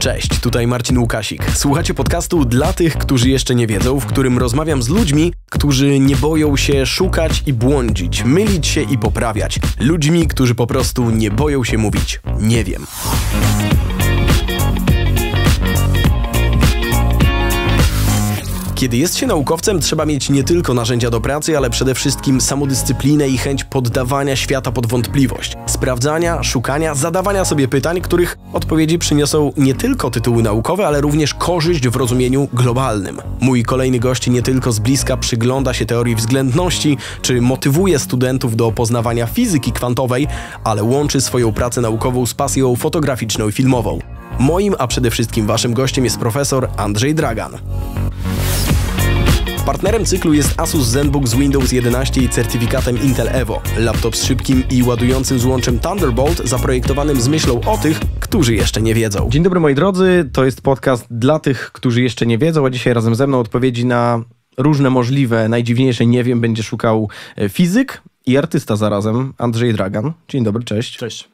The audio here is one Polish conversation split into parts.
Cześć, tutaj Marcin Łukasik. Słuchacie podcastu dla tych, którzy jeszcze nie wiedzą, w którym rozmawiam z ludźmi, którzy nie boją się szukać i błądzić, mylić się i poprawiać. Ludźmi, którzy po prostu nie boją się mówić. Nie wiem. Kiedy jest się naukowcem, trzeba mieć nie tylko narzędzia do pracy, ale przede wszystkim samodyscyplinę i chęć poddawania świata pod wątpliwość, sprawdzania, szukania, zadawania sobie pytań, których odpowiedzi przyniosą nie tylko tytuły naukowe, ale również korzyść w rozumieniu globalnym. Mój kolejny gość nie tylko z bliska przygląda się teorii względności, czy motywuje studentów do poznawania fizyki kwantowej, ale łączy swoją pracę naukową z pasją fotograficzną i filmową. Moim, a przede wszystkim waszym gościem jest profesor Andrzej Dragan. Partnerem cyklu jest Asus ZenBook z Windows 11 i certyfikatem Intel Evo. Laptop z szybkim i ładującym złączem Thunderbolt, zaprojektowanym z myślą o tych, którzy jeszcze nie wiedzą. Dzień dobry moi drodzy, to jest podcast dla tych, którzy jeszcze nie wiedzą, a dzisiaj razem ze mną odpowiedzi na różne możliwe, najdziwniejsze, nie wiem, będzie szukał e, fizyk i artysta zarazem, Andrzej Dragan. Dzień dobry, cześć. Cześć.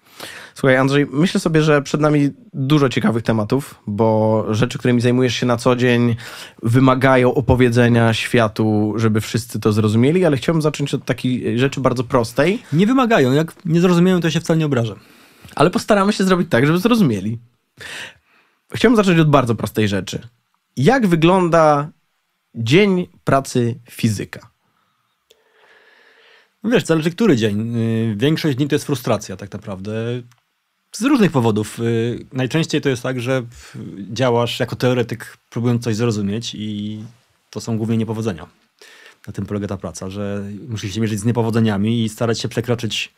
Słuchaj, Andrzej, myślę sobie, że przed nami dużo ciekawych tematów, bo rzeczy, którymi zajmujesz się na co dzień, wymagają opowiedzenia światu, żeby wszyscy to zrozumieli, ale chciałbym zacząć od takiej rzeczy bardzo prostej. Nie wymagają, jak nie zrozumieją, to się wcale nie obrażę. Ale postaramy się zrobić tak, żeby zrozumieli. Chciałbym zacząć od bardzo prostej rzeczy. Jak wygląda dzień pracy fizyka? No wiesz, zależy który dzień. Y, większość dni to jest frustracja tak naprawdę. Z różnych powodów. Y, najczęściej to jest tak, że działasz jako teoretyk, próbując coś zrozumieć i to są głównie niepowodzenia. Na tym polega ta praca, że musisz się mierzyć z niepowodzeniami i starać się przekroczyć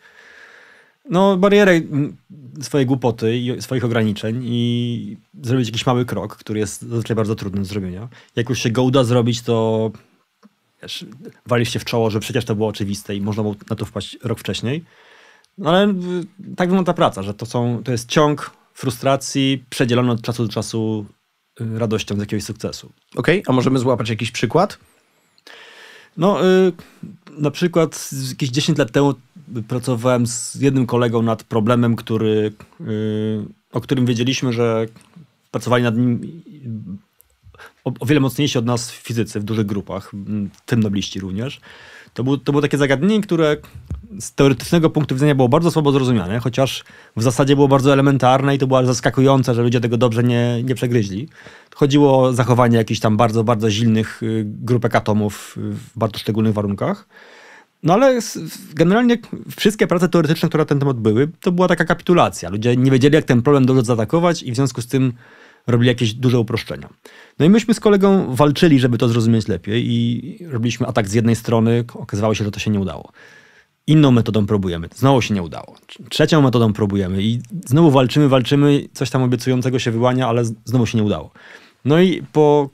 no, barierę swojej głupoty i swoich ograniczeń i zrobić jakiś mały krok, który jest zazwyczaj bardzo trudny do zrobienia. Jak już się go uda zrobić, to wiesz, w czoło, że przecież to było oczywiste i można było na to wpaść rok wcześniej. No ale y, tak wygląda ta praca, że to, są, to jest ciąg frustracji przedzielony od czasu do czasu y, radością z jakiegoś sukcesu. Okej, okay, a możemy złapać jakiś przykład? No, y, na przykład jakieś 10 lat temu pracowałem z jednym kolegą nad problemem, który, y, o którym wiedzieliśmy, że pracowali nad nim o wiele mocniejsi od nas fizycy w dużych grupach, tym nobliści również. To, był, to było takie zagadnienie, które z teoretycznego punktu widzenia było bardzo słabo zrozumiane, chociaż w zasadzie było bardzo elementarne i to było zaskakujące, że ludzie tego dobrze nie, nie przegryźli. Chodziło o zachowanie jakichś tam bardzo, bardzo zilnych y, grupek atomów y, w bardzo szczególnych warunkach. No ale generalnie wszystkie prace teoretyczne, które na ten temat były, to była taka kapitulacja. Ludzie nie wiedzieli, jak ten problem dobrze zaatakować i w związku z tym robili jakieś duże uproszczenia. No i myśmy z kolegą walczyli, żeby to zrozumieć lepiej i robiliśmy atak z jednej strony, okazywało się, że to się nie udało. Inną metodą próbujemy, znowu się nie udało. Trzecią metodą próbujemy i znowu walczymy, walczymy, coś tam obiecującego się wyłania, ale znowu się nie udało. No i po...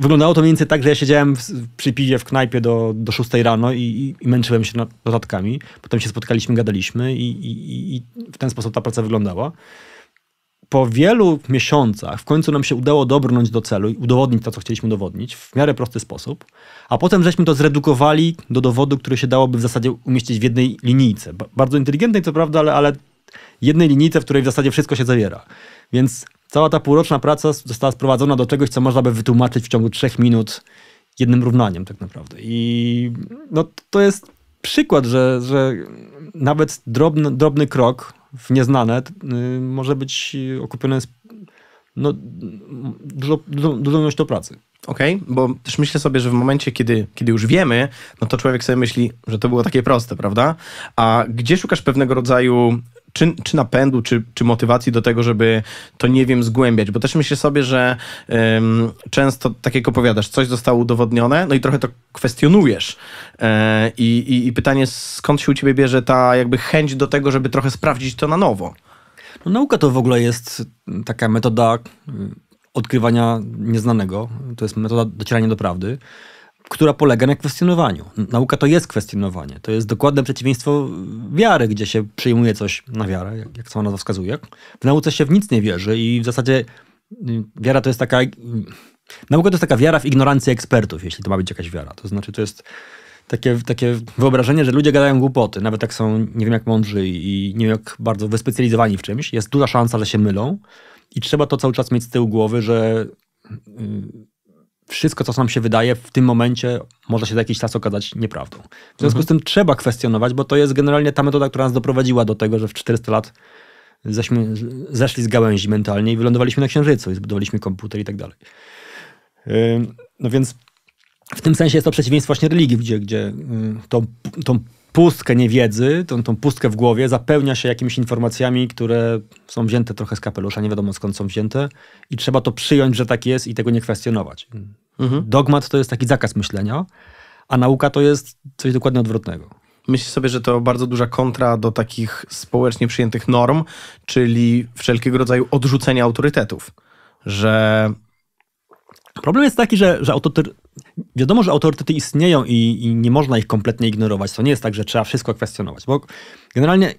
Wyglądało to mniej więcej tak, że ja siedziałem przy piwie w knajpie do, do 6 rano i, i, i męczyłem się nad notatkami. Potem się spotkaliśmy, gadaliśmy i, i, i w ten sposób ta praca wyglądała po wielu miesiącach w końcu nam się udało dobrnąć do celu i udowodnić to, co chcieliśmy udowodnić w miarę prosty sposób, a potem żeśmy to zredukowali do dowodu, który się dałoby w zasadzie umieścić w jednej linijce. Bardzo inteligentnej, co prawda, ale, ale jednej linijce, w której w zasadzie wszystko się zawiera. Więc cała ta półroczna praca została sprowadzona do czegoś, co można by wytłumaczyć w ciągu trzech minut jednym równaniem tak naprawdę. I no, to jest przykład, że, że nawet drobny, drobny krok w nieznane y, może być okupione no, dużo, dużo, dużą ilością pracy. Okej, okay, bo też myślę sobie, że w momencie, kiedy, kiedy już wiemy, no to człowiek sobie myśli, że to było takie proste, prawda? A gdzie szukasz pewnego rodzaju czy, czy napędu, czy, czy motywacji do tego, żeby to nie wiem zgłębiać, bo też myślę sobie, że um, często tak jak opowiadasz, coś zostało udowodnione, no i trochę to kwestionujesz. E, i, I pytanie, skąd się u ciebie bierze ta jakby chęć do tego, żeby trochę sprawdzić to na nowo? No, nauka to w ogóle jest taka metoda y, odkrywania nieznanego, to jest metoda docierania do prawdy która polega na kwestionowaniu. Nauka to jest kwestionowanie. To jest dokładne przeciwieństwo wiary, gdzie się przyjmuje coś na wiarę, jak sama nazwa wskazuje. W nauce się w nic nie wierzy i w zasadzie y, wiara to jest taka... Nauka to jest taka wiara w ignorancję ekspertów, jeśli to ma być jakaś wiara. To znaczy, to jest takie, takie wyobrażenie, że ludzie gadają głupoty, nawet jak są nie wiem jak mądrzy i nie wiem jak bardzo wyspecjalizowani w czymś. Jest duża szansa, że się mylą i trzeba to cały czas mieć z tyłu głowy, że y, wszystko, co nam się wydaje w tym momencie, może się za jakiś czas okazać nieprawdą. W związku mhm. z tym trzeba kwestionować, bo to jest generalnie ta metoda, która nas doprowadziła do tego, że w 400 lat ześmy, zeszli z gałęzi mentalnie i wylądowaliśmy na Księżycu i zbudowaliśmy komputer i tak dalej. No więc w tym sensie jest to przeciwieństwo właśnie religii, gdzie, gdzie tą, tą pustkę niewiedzy, tą, tą pustkę w głowie zapełnia się jakimiś informacjami, które są wzięte trochę z kapelusza, nie wiadomo skąd są wzięte i trzeba to przyjąć, że tak jest i tego nie kwestionować. Mhm. Dogmat to jest taki zakaz myślenia, a nauka to jest coś dokładnie odwrotnego. Myślę sobie, że to bardzo duża kontra do takich społecznie przyjętych norm, czyli wszelkiego rodzaju odrzucenia autorytetów, że... Problem jest taki, że, że autorytety wiadomo, że autorytety istnieją i, i, nie można ich kompletnie ignorować. To nie jest tak, że trzeba wszystko kwestionować, bo generalnie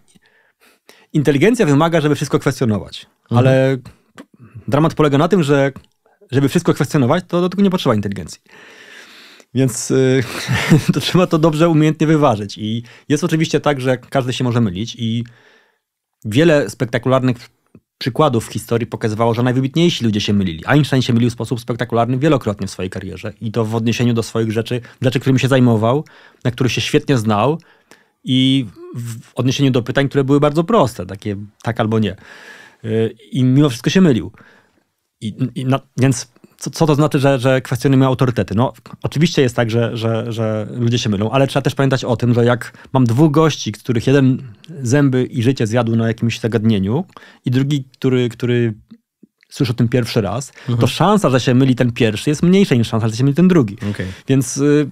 inteligencja wymaga, żeby wszystko kwestionować, mhm. ale dramat polega na tym, że żeby wszystko kwestionować, to do tego nie potrzeba inteligencji. Więc yy, to trzeba to dobrze, umiejętnie wyważyć. I jest oczywiście tak, że każdy się może mylić i wiele spektakularnych przykładów w historii pokazywało, że najwybitniejsi ludzie się mylili. Einstein się mylił w sposób spektakularny wielokrotnie w swojej karierze i to w odniesieniu do swoich rzeczy, rzeczy, którymi się zajmował, na których się świetnie znał i w odniesieniu do pytań, które były bardzo proste, takie tak albo nie. Y, I mimo wszystko się mylił. I, i na, więc co, co to znaczy, że, że kwestionujemy autorytety? No, oczywiście jest tak, że, że, że ludzie się mylą, ale trzeba też pamiętać o tym, że jak mam dwóch gości, których jeden zęby i życie zjadł na jakimś zagadnieniu i drugi, który, który słyszy o tym pierwszy raz, mhm. to szansa, że się myli ten pierwszy jest mniejsza niż szansa, że się myli ten drugi. Okay. Więc... Y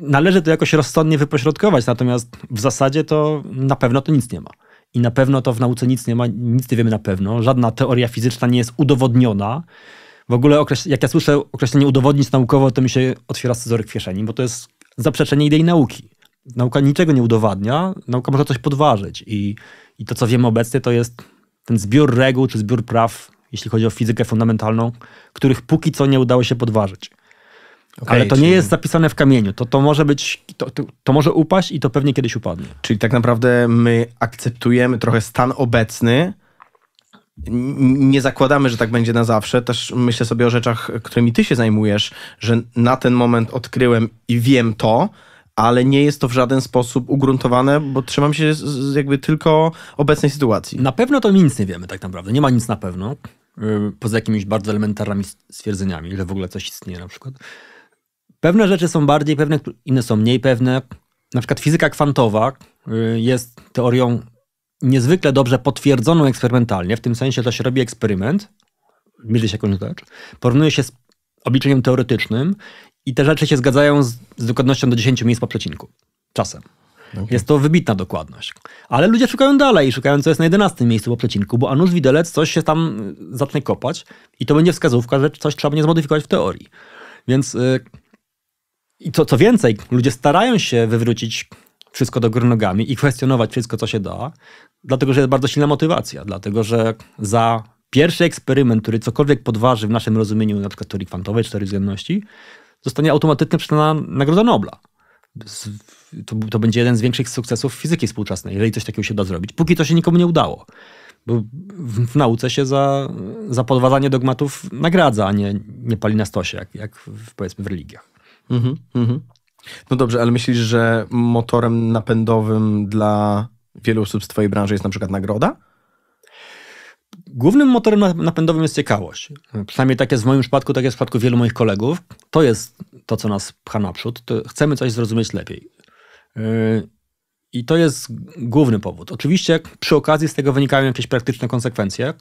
należy to jakoś rozsądnie wypośrodkować, natomiast w zasadzie to na pewno to nic nie ma. I na pewno to w nauce nic nie ma, nic nie wiemy na pewno. Żadna teoria fizyczna nie jest udowodniona. W ogóle jak ja słyszę określenie udowodnić naukowo, to mi się otwiera scyzoryk w kieszeni, bo to jest zaprzeczenie idei nauki. Nauka niczego nie udowadnia, nauka może coś podważyć i, i to, co wiemy obecnie, to jest ten zbiór reguł czy zbiór praw, jeśli chodzi o fizykę fundamentalną, których póki co nie udało się podważyć. Okay, Ale to czyli... nie jest zapisane w kamieniu. To, to może być, to, to, to, może upaść i to pewnie kiedyś upadnie. Czyli tak naprawdę my akceptujemy trochę stan obecny, nie zakładamy, że tak będzie na zawsze. Też myślę sobie o rzeczach, którymi ty się zajmujesz, że na ten moment odkryłem i wiem to, ale nie jest to w żaden sposób ugruntowane, bo trzymam się jakby tylko obecnej sytuacji. Na pewno to nic nie wiemy tak naprawdę. Nie ma nic na pewno, yy, poza jakimiś bardzo elementarnymi stwierdzeniami, że w ogóle coś istnieje na przykład. Pewne rzeczy są bardziej pewne, inne są mniej pewne. Na przykład fizyka kwantowa yy, jest teorią niezwykle dobrze potwierdzoną eksperymentalnie, w tym sensie, że się robi eksperyment, mierzy się jakąś rzecz, porównuje się z obliczeniem teoretycznym i te rzeczy się zgadzają z, z dokładnością do 10 miejsc po przecinku. Czasem. Okay. Jest to wybitna dokładność. Ale ludzie szukają dalej, szukają co jest na 11 miejscu po przecinku, bo anus Widelec coś się tam y, zacznie kopać i to będzie wskazówka, że coś trzeba będzie zmodyfikować w teorii. Więc... Yy, i co, co więcej, ludzie starają się wywrócić wszystko do góry nogami i kwestionować wszystko, co się da, dlatego że jest bardzo silna motywacja, dlatego że za pierwszy eksperyment, który cokolwiek podważy w naszym rozumieniu na przykład teorii kwantowej czy teorii względności, zostanie automatycznie przyznana Nagroda Nobla. To, to, będzie jeden z większych sukcesów fizyki współczesnej, jeżeli coś takiego się da zrobić. Póki to się nikomu nie udało. Bo w, w nauce się za, za podważanie dogmatów nagradza, a nie, nie pali na stosie, jak, jak w, powiedzmy w religiach. Mhm, mm mhm. No dobrze, ale myślisz, że motorem napędowym dla wielu osób z Twojej branży jest na przykład nagroda? Głównym motorem napędowym jest ciekawość. Przynajmniej tak jest w moim przypadku, tak jest w przypadku wielu moich kolegów. To jest to, co nas pcha naprzód. To chcemy coś zrozumieć lepiej. Yy, I to jest główny powód. Oczywiście przy okazji z tego wynikają jakieś praktyczne konsekwencje,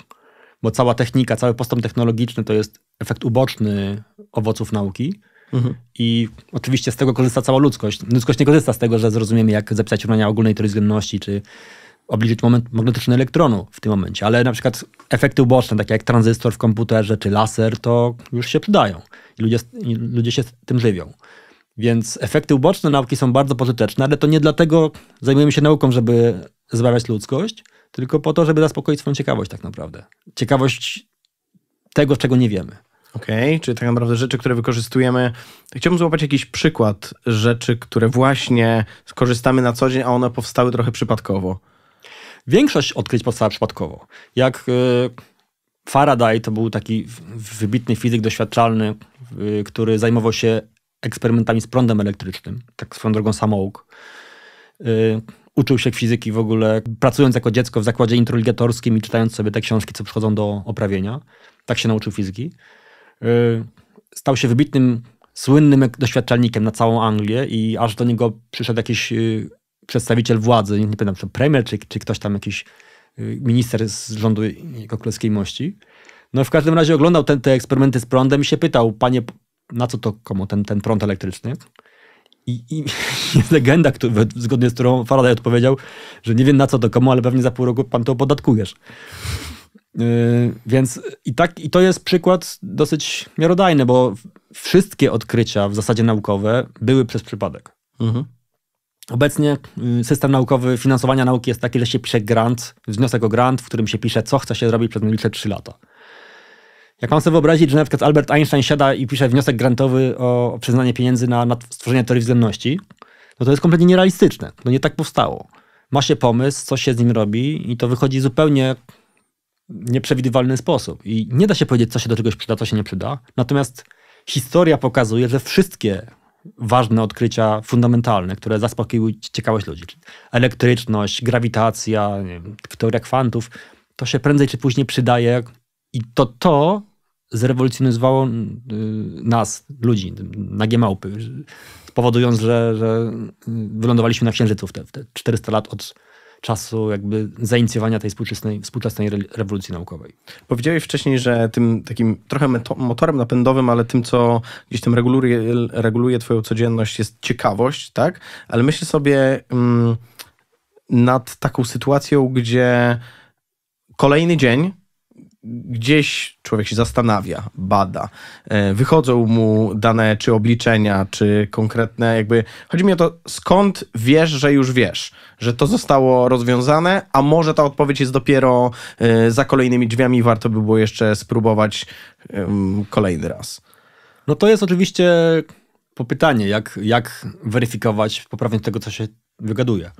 bo cała technika, cały postęp technologiczny to jest efekt uboczny owoców nauki. Mhm. I oczywiście z tego korzysta cała ludzkość. Ludzkość nie korzysta z tego, że zrozumiemy, jak zapisać równania ogólnej teorii względności, czy obliczyć moment magnetyczny elektronu w tym momencie, ale na przykład efekty uboczne, takie jak tranzystor w komputerze czy laser, to już się przydają i ludzie, ludzie się tym żywią. Więc efekty uboczne nauki są bardzo pożyteczne, ale to nie dlatego zajmujemy się nauką, żeby zbawiać ludzkość, tylko po to, żeby zaspokoić swoją ciekawość tak naprawdę. Ciekawość tego, czego nie wiemy. Okej, okay, czyli tak naprawdę rzeczy, które wykorzystujemy. Chciałbym złapać jakiś przykład rzeczy, które właśnie skorzystamy na co dzień, a one powstały trochę przypadkowo. Większość odkryć powstała przypadkowo. Jak y, Faraday to był taki wybitny fizyk doświadczalny, y, który zajmował się eksperymentami z prądem elektrycznym, tak swoją drogą samouk. Y, uczył się fizyki w ogóle, pracując jako dziecko w zakładzie introligatorskim i czytając sobie te książki, co przychodzą do oprawienia. Tak się nauczył fizyki. Y, stał się wybitnym, słynnym doświadczalnikiem na całą Anglię i aż do niego przyszedł jakiś y, przedstawiciel władzy, nie, pamiętam, czy premier, czy, czy ktoś tam jakiś y, minister z rządu jego królewskiej mości. No w każdym razie oglądał ten, te eksperymenty z prądem i się pytał, panie, na co to komu ten, ten prąd elektryczny? I, I, jest legenda, który, zgodnie z którą Faraday odpowiedział, że nie wiem na co to komu, ale pewnie za pół roku pan to opodatkujesz. Y, więc i, tak, i to jest przykład dosyć miarodajny, bo wszystkie odkrycia w zasadzie naukowe były przez przypadek. Mhm. Obecnie y, system naukowy finansowania nauki jest taki, że się pisze grant, wniosek o grant, w którym się pisze, co chce się zrobić przez najbliższe 3 lata. Jak mam sobie wyobrazić, że na przykład Albert Einstein siada i pisze wniosek grantowy o, przyznanie pieniędzy na, na stworzenie teorii względności, no to jest kompletnie nierealistyczne. No nie tak powstało. Ma się pomysł, co się z nim robi i to wychodzi zupełnie nieprzewidywalny sposób. I nie da się powiedzieć, co się do czegoś przyda, co się nie przyda. Natomiast historia pokazuje, że wszystkie ważne odkrycia fundamentalne, które zaspokoiły ciekawość ludzi, elektryczność, grawitacja, wiem, teoria kwantów, to się prędzej czy później przydaje i to to zrewolucjonizowało y, nas, ludzi, nagie małpy, powodując, że, że y, wylądowaliśmy na Księżycu w te 400 lat od czasu jakby zainicjowania tej współczesnej, współczesnej rewolucji naukowej. Powiedziałeś wcześniej, że tym takim trochę motorem napędowym, ale tym, co gdzieś tam reguluje, reguluje twoją codzienność jest ciekawość, tak? Ale myślę sobie mm, nad taką sytuacją, gdzie kolejny dzień gdzieś człowiek się zastanawia, bada. E, wychodzą mu dane czy obliczenia, czy konkretne jakby... Chodzi mi o to, skąd wiesz, że już wiesz, że to zostało rozwiązane, a może ta odpowiedź jest dopiero e, za kolejnymi drzwiami i warto by było jeszcze spróbować kolejny raz. No to jest oczywiście popytanie, jak, jak weryfikować poprawnie tego, co się wygaduje.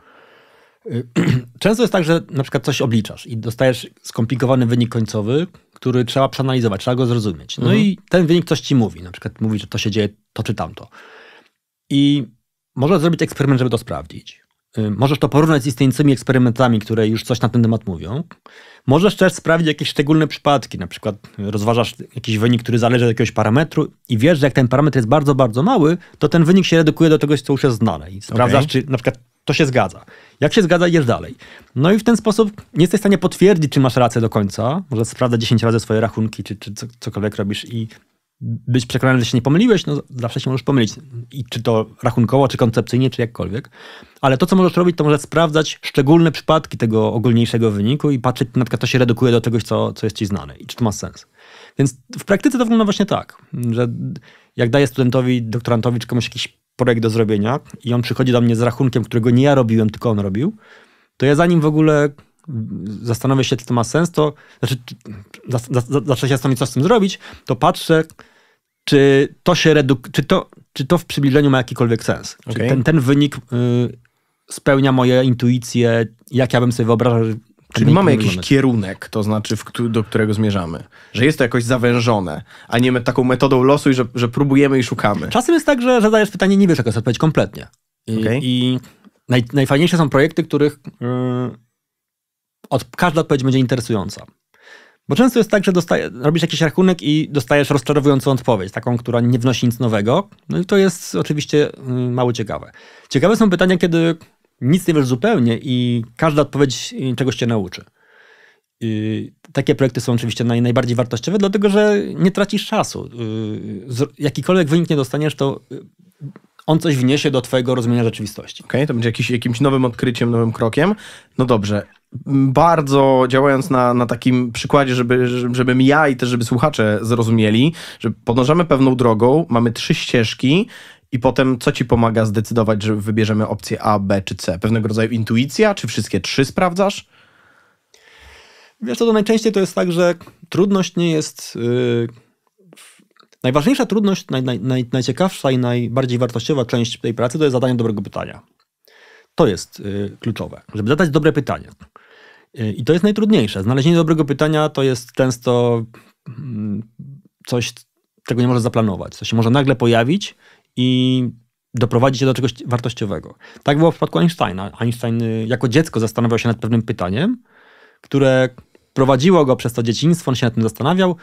Y, Często jest tak, że na przykład coś obliczasz i dostajesz skomplikowany wynik końcowy, który trzeba przeanalizować, trzeba go zrozumieć. No mhm. i ten wynik coś ci mówi. Na przykład mówi, że to się dzieje to czy tamto. I można zrobić eksperyment, żeby to sprawdzić. Y, możesz to porównać z istniejącymi eksperymentami, które już coś na ten temat mówią. Możesz też sprawdzić jakieś szczególne przypadki, na przykład rozważasz jakiś wynik, który zależy od jakiegoś parametru i wiesz, że jak ten parametr jest bardzo, bardzo mały, to ten wynik się redukuje do czegoś, co już jest znane. I sprawdzasz, okay. czy na przykład to się zgadza. Jak się zgadza, idziesz dalej. No i w ten sposób nie jesteś w stanie potwierdzić, czy masz rację do końca. Może sprawdzać 10 razy swoje rachunki, czy, czy cokolwiek robisz i być przekonany, że się nie pomyliłeś, no zawsze się możesz pomylić. I czy to rachunkowo, czy koncepcyjnie, czy jakkolwiek. Ale to, co możesz robić, to możesz sprawdzać szczególne przypadki tego ogólniejszego wyniku i patrzeć, na przykład to się redukuje do tego, co, co jest ci znane i czy to ma sens. Więc w praktyce to wygląda właśnie tak, że jak daję studentowi, doktorantowi czy komuś jakiś projekt do zrobienia i on przychodzi do mnie z rachunkiem, którego nie ja robiłem, tylko on robił, to ja zanim w ogóle zastanowię się, czy to ma sens, to znaczy, zawsze się zastanowić, co z tym zrobić, to patrzę, czy to się reduk... czy to, czy to w przybliżeniu ma jakikolwiek sens. Okay. Czy ten, ten wynik y, spełnia moje intuicje, jak ja bym sobie wyobrażał, Czyli mamy jakiś kierunek, to znaczy, do którego zmierzamy. Że jest to jakoś zawężone, a nie taką metodą losu, i że, że próbujemy i szukamy. Czasem jest tak, że zadajesz pytanie, nie wiesz, jaka jest odpowiedź kompletnie. I, okay. i naj, najfajniejsze są projekty, których yy, od, każda odpowiedź będzie interesująca. Bo często jest tak, że dostaje, robisz jakiś rachunek i dostajesz rozczarowującą odpowiedź, taką, która nie wnosi nic nowego. No i to jest oczywiście mm, mało ciekawe. Ciekawe są pytania, kiedy nic nie wiesz zupełnie i każda odpowiedź y, czegoś cię nauczy. Y, takie projekty są oczywiście naj, najbardziej wartościowe, dlatego że nie tracisz czasu. Y, jakikolwiek wynik nie dostaniesz, to on coś wniesie do twojego rozumienia rzeczywistości. Okej, okay, to będzie jakiś, jakimś nowym odkryciem, nowym krokiem. No dobrze. Bardzo działając na, na takim przykładzie, żeby, żebym ja i też żeby słuchacze zrozumieli, że podążamy pewną drogą, mamy trzy ścieżki, i potem co ci pomaga zdecydować, że wybierzemy opcję A, B czy C? Pewnego rodzaju intuicja, czy wszystkie trzy sprawdzasz? Wiesz, to, to najczęściej to jest tak, że trudność nie jest. Yy, najważniejsza trudność, naj, naj, naj, najciekawsza i najbardziej wartościowa część tej pracy to jest zadanie dobrego pytania. To jest yy, kluczowe, żeby zadać dobre pytanie. Yy, I to jest najtrudniejsze. Znalezienie dobrego pytania to jest często mm, coś, czego nie możesz zaplanować, co się może nagle pojawić i doprowadzić się do czegoś wartościowego. Tak było w przypadku Einsteina. Einstein y, jako dziecko zastanawiał się nad pewnym pytaniem, które prowadziło go przez to dzieciństwo, on się nad tym zastanawiał.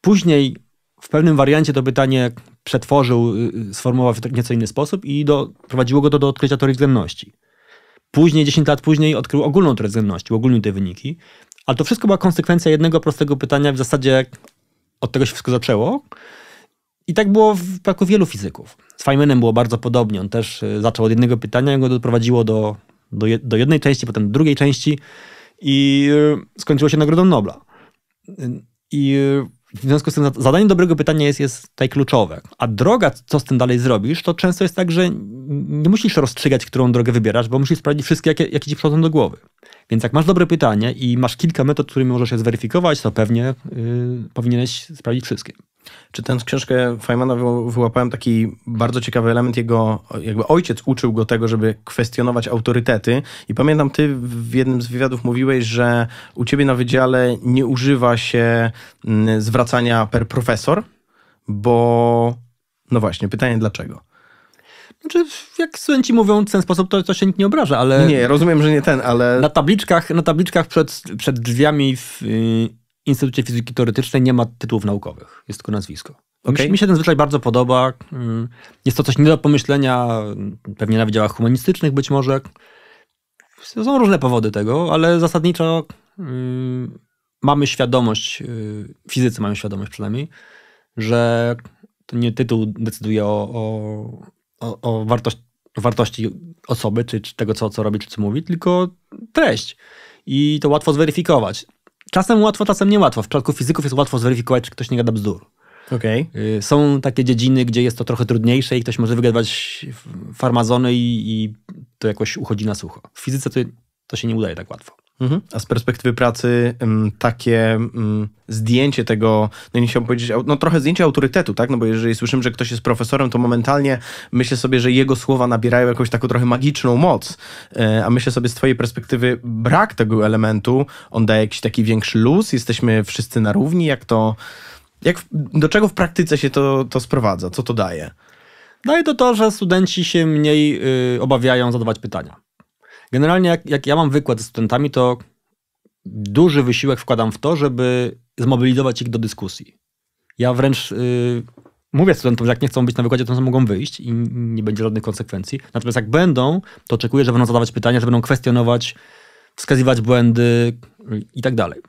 Później w pewnym wariancie to pytanie przetworzył, y, y, sformułował w nieco inny sposób i do, prowadziło go to do odkrycia teorii względności. Później, 10 lat później odkrył ogólną teorię względności, ogólnie te wyniki. Ale to wszystko była konsekwencja jednego prostego pytania, w zasadzie od tego się wszystko zaczęło. I tak było w przypadku wielu fizyków. Z Feynmanem było bardzo podobnie. On też y, zaczął od jednego pytania go doprowadziło do, do, do jednej części, potem drugiej części i y, skończyło się Nagrodą Nobla. I y, w związku z tym zadanie dobrego pytania jest, jest tutaj kluczowe. A droga, co z tym dalej zrobisz, to często jest tak, że nie musisz rozstrzygać, którą drogę wybierasz, bo musisz sprawdzić wszystkie, jakie, jakie ci przychodzą do głowy. Więc jak masz dobre pytanie i masz kilka metod, którymi możesz je zweryfikować, to pewnie yy, powinieneś sprawdzić wszystkie. Czy z książkę Feynmana wyłapałem taki bardzo ciekawy element. Jego jakby ojciec uczył go tego, żeby kwestionować autorytety. I pamiętam, ty w jednym z wywiadów mówiłeś, że u ciebie na wydziale nie używa się mm, zwracania per profesor, bo no właśnie, pytanie dlaczego? Znaczy, jak studenci mówią w ten sposób, to, to się nikt nie obraża, ale... Nie, rozumiem, że nie ten, ale... Na tabliczkach, na tabliczkach przed, przed drzwiami w y, Instytucie Fizyki Teoretycznej nie ma tytułów naukowych, jest tylko nazwisko. Okay. Mi, się ten zwyczaj bardzo podoba. Mm, jest to coś nie do pomyślenia, pewnie na wydziałach humanistycznych być może. Są różne powody tego, ale zasadniczo y, mamy świadomość, y, fizycy mają świadomość przynajmniej, że to nie tytuł decyduje o, o, o, o wartość, wartości osoby, czy, czy tego, co, co robi, czy co mówi, tylko treść. I to łatwo zweryfikować. Czasem łatwo, czasem niełatwo. W przypadku fizyków jest łatwo zweryfikować, czy ktoś nie gada bzdur. Okay. Są takie dziedziny, gdzie jest to trochę trudniejsze i ktoś może wygadywać farmazony i, i to jakoś uchodzi na sucho. W fizyce to, to się nie udaje tak łatwo. Mhm. A z perspektywy pracy takie zdjęcie tego, no nie chciałbym powiedzieć, no trochę zdjęcie autorytetu, tak? No bo jeżeli słyszymy, że ktoś jest profesorem, to momentalnie myślę sobie, że jego słowa nabierają jakąś taką trochę magiczną moc. E, a myślę sobie z twojej perspektywy brak tego elementu, on daje jakiś taki większy luz, jesteśmy wszyscy na równi, jak to, jak, do czego w praktyce się to, to sprowadza, co to daje? Daje to to, że studenci się mniej y, obawiają zadawać pytania. Generalnie jak, jak ja mam wykład z studentami, to duży wysiłek wkładam w to, żeby zmobilizować ich do dyskusji. Ja wręcz yy, mówię studentom, że jak nie chcą być na wykładzie, to mogą wyjść i nie będzie żadnych konsekwencji. Natomiast jak będą, to oczekuję, że będą zadawać pytania, że będą kwestionować, wskazywać błędy i tak dalej.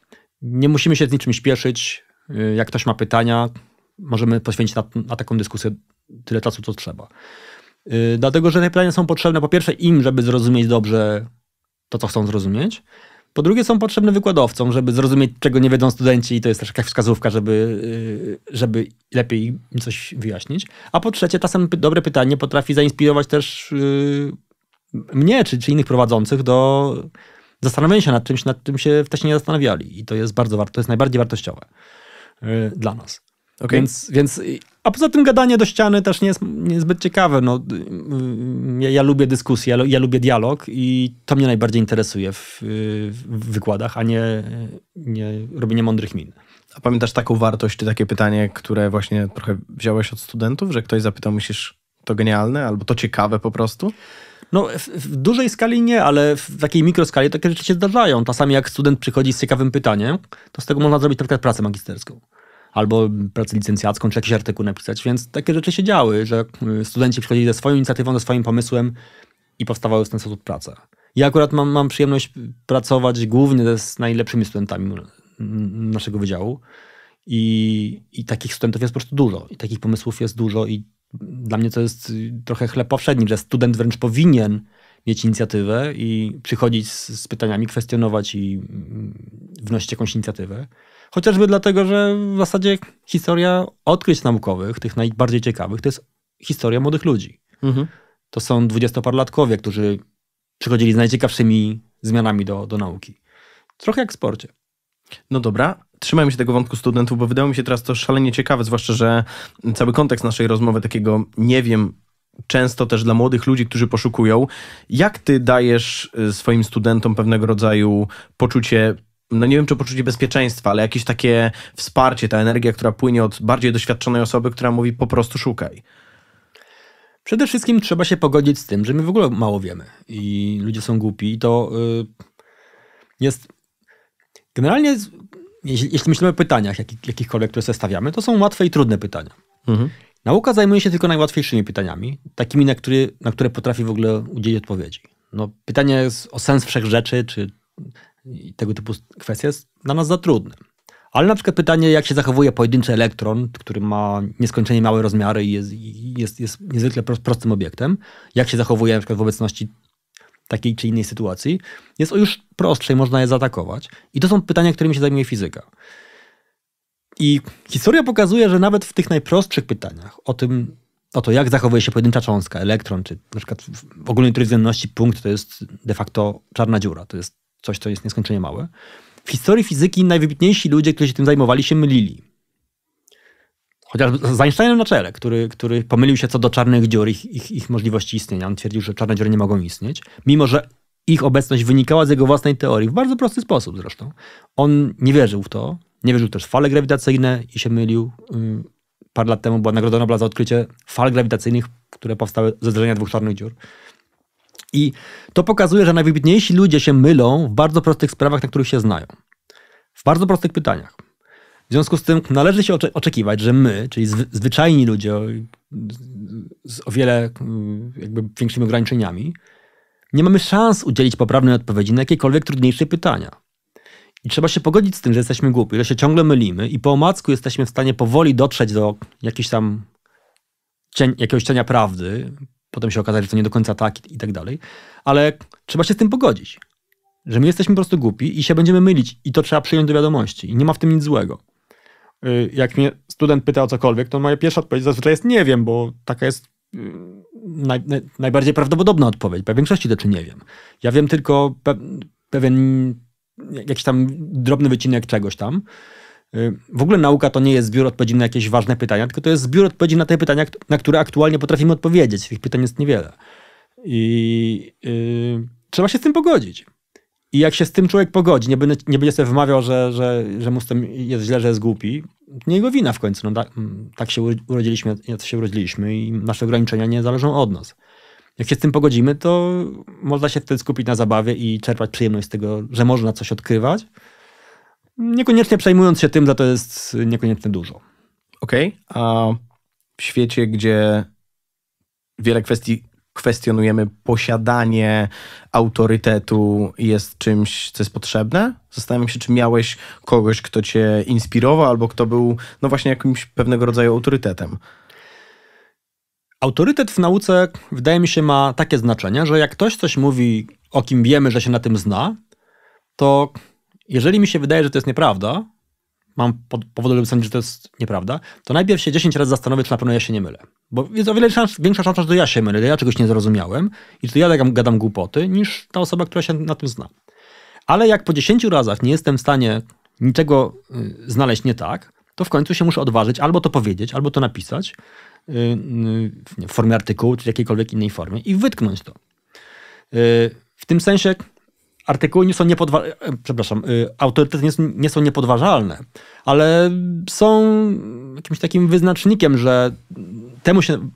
Nie musimy się z niczym śpieszyć. Y, jak ktoś ma pytania, możemy poświęcić na, na taką dyskusję tyle czasu, co trzeba. Y, dlatego, że te pytania są potrzebne po pierwsze im, żeby zrozumieć dobrze to, co chcą zrozumieć. Po drugie, są potrzebne wykładowcom, żeby zrozumieć, czego nie wiedzą studenci, i to jest też jakaś wskazówka, żeby, y, żeby lepiej im coś wyjaśnić. A po trzecie, czasem dobre pytanie potrafi zainspirować też y, mnie czy, czy innych prowadzących do zastanowienia się nad czymś, nad czym się wcześniej nie zastanawiali. I to jest bardzo to jest najbardziej wartościowe dla nas. Okay. Więc, więc, a poza tym gadanie do ściany też nie jest niezbyt ciekawe. No, mm, ja, ja, lubię dyskusję, ja, ja, lubię dialog i to mnie najbardziej interesuje w, w wykładach, a nie, nie robienie mądrych min. A pamiętasz taką wartość, czy takie pytanie, które właśnie trochę wziąłeś od studentów, że ktoś zapytał, myślisz, to genialne albo to ciekawe po prostu? No, w, w, dużej skali nie, ale w takiej mikroskali takie rzeczy się zdarzają. Czasami jak student przychodzi z ciekawym pytaniem, to z tego można zrobić na przykład pracę magisterską albo pracę licencjacką, czy jakiś artykuł napisać. Więc takie rzeczy się działy, że y, studenci przychodzili ze swoją inicjatywą, ze swoim pomysłem i powstawały w ten sposób prace. Ja akurat mam, mam przyjemność pracować głównie z najlepszymi studentami naszego wydziału. I, I takich studentów jest po prostu dużo, i takich pomysłów jest dużo, i dla mnie to jest y, trochę chleb powszedni, że student wręcz powinien mieć inicjatywę i przychodzić z, z pytaniami, kwestionować i mm, wnosić jakąś inicjatywę. Chociażby dlatego, że w zasadzie historia odkryć naukowych, tych najbardziej ciekawych, to jest historia młodych ludzi. Mhm. To są dwudziestoparlatkowie, którzy przychodzili z najciekawszymi zmianami do, do nauki. Trochę jak w sporcie. No dobra, trzymajmy się tego wątku studentów, bo wydało mi się teraz to szalenie ciekawe, zwłaszcza, że cały kontekst naszej rozmowy takiego nie wiem, często też dla młodych ludzi, którzy poszukują, jak ty dajesz y, swoim studentom pewnego rodzaju poczucie no nie wiem czy poczucie bezpieczeństwa, ale jakieś takie wsparcie, ta energia, która płynie od bardziej doświadczonej osoby, która mówi po prostu szukaj. Przede wszystkim trzeba się pogodzić z tym, że my w ogóle mało wiemy i ludzie są głupi i to y, jest... Generalnie, jeśli, jeśli myślimy o pytaniach jakich, jakichkolwiek, które sobie stawiamy, to są łatwe i trudne pytania. Mhm. Nauka zajmuje się tylko najłatwiejszymi pytaniami, takimi, na, który, na które potrafi w ogóle udzielić odpowiedzi. No, pytanie o sens wszechrzeczy, czy i tego typu kwestie jest dla nas za trudne. Ale na przykład pytanie, jak się zachowuje pojedynczy elektron, który ma nieskończenie małe rozmiary i jest, jest, jest niezwykle prostym obiektem, jak się zachowuje na przykład w obecności takiej czy innej sytuacji, jest o już prostsze i można je zaatakować. I to są pytania, którymi się zajmuje fizyka. I historia pokazuje, że nawet w tych najprostszych pytaniach o tym, o to, jak zachowuje się pojedyncza cząstka, elektron, czy na przykład w ogólnej trójwzględności punkt to jest de facto czarna dziura. To jest coś, co jest nieskończenie małe. W historii fizyki najwybitniejsi ludzie, którzy się tym zajmowali, się mylili. Chociaż z Einsteinem na czele, który, który pomylił się co do czarnych dziur, ich, ich, ich możliwości istnienia. On twierdził, że czarne dziury nie mogą istnieć, mimo że ich obecność wynikała z jego własnej teorii, w bardzo prosty sposób zresztą. On nie wierzył w to, nie wierzył też w fale grawitacyjne i się mylił. Mm, parę lat temu była Nagroda Nobla za odkrycie fal grawitacyjnych, które powstały ze zderzenia dwóch czarnych dziur. I to pokazuje, że najwybitniejsi ludzie się mylą w bardzo prostych sprawach, na których się znają. W bardzo prostych pytaniach. W związku z tym należy się oczekiwać, że my, czyli zwyczajni ludzie z o wiele mm, jakby większymi ograniczeniami, nie mamy szans udzielić poprawnej odpowiedzi na jakiekolwiek trudniejsze pytania. I trzeba się pogodzić z tym, że jesteśmy głupi, że się ciągle mylimy i po omacku jesteśmy w stanie powoli dotrzeć do jakiejś tam cień, jakiegoś cienia prawdy, potem się okazać, że to nie do końca tak i, tak dalej, ale trzeba się z tym pogodzić, że my jesteśmy po prostu głupi i się będziemy mylić i to trzeba przyjąć do wiadomości i nie ma w tym nic złego. Y, jak mnie student pyta o cokolwiek, to moja pierwsza odpowiedź zazwyczaj jest nie wiem, bo taka jest y, naj, naj, najbardziej prawdopodobna odpowiedź. Po większości czy nie wiem. Ja wiem tylko pe, pewien jakiś tam drobny wycinek czegoś tam. Y, w ogóle nauka to nie jest zbiór odpowiedzi na jakieś ważne pytania, tylko to jest zbiór odpowiedzi na te pytania, na które aktualnie potrafimy odpowiedzieć. Tych pytań jest niewiele. I yy, trzeba się z tym pogodzić. I jak się z tym człowiek pogodzi, nie będzie, nie będzie sobie wymawiał, że, że, że mu z tym jest źle, że jest głupi, nie jego wina w końcu. No, tak, tak się urodziliśmy, jak się urodziliśmy i nasze ograniczenia nie zależą od nas. Jak się z tym pogodzimy, to można się wtedy skupić na zabawie i czerpać przyjemność z tego, że można coś odkrywać, Niekoniecznie przejmując się tym, za to jest niekoniecznie dużo. Okej, okay. a w świecie, gdzie wiele kwestii kwestionujemy, posiadanie autorytetu jest czymś, co jest potrzebne? Zastanawiam się, czy miałeś kogoś, kto cię inspirował, albo kto był, no właśnie, jakimś pewnego rodzaju autorytetem. Autorytet w nauce, wydaje mi się, ma takie znaczenie, że jak ktoś coś mówi, o kim wiemy, że się na tym zna, to jeżeli mi się wydaje, że to jest nieprawda, mam powody, żeby sądzić, że to jest nieprawda, to najpierw się 10 razy zastanowię, czy na pewno ja się nie mylę. Bo jest o wiele większa szansa, że to ja się mylę, że ja czegoś nie zrozumiałem i że to ja gadam, gadam głupoty, niż ta osoba, która się na tym zna. Ale jak po 10 razach nie jestem w stanie niczego y, znaleźć nie tak, to w końcu się muszę odważyć albo to powiedzieć, albo to napisać y, y, w formie artykułu, czy w jakiejkolwiek innej formie i wytknąć to. W tym sensie artykuły nie są niepodważalne, przepraszam, y, autorytety nie, nie są niepodważalne, ale są jakimś takim wyznacznikiem, że temu, się,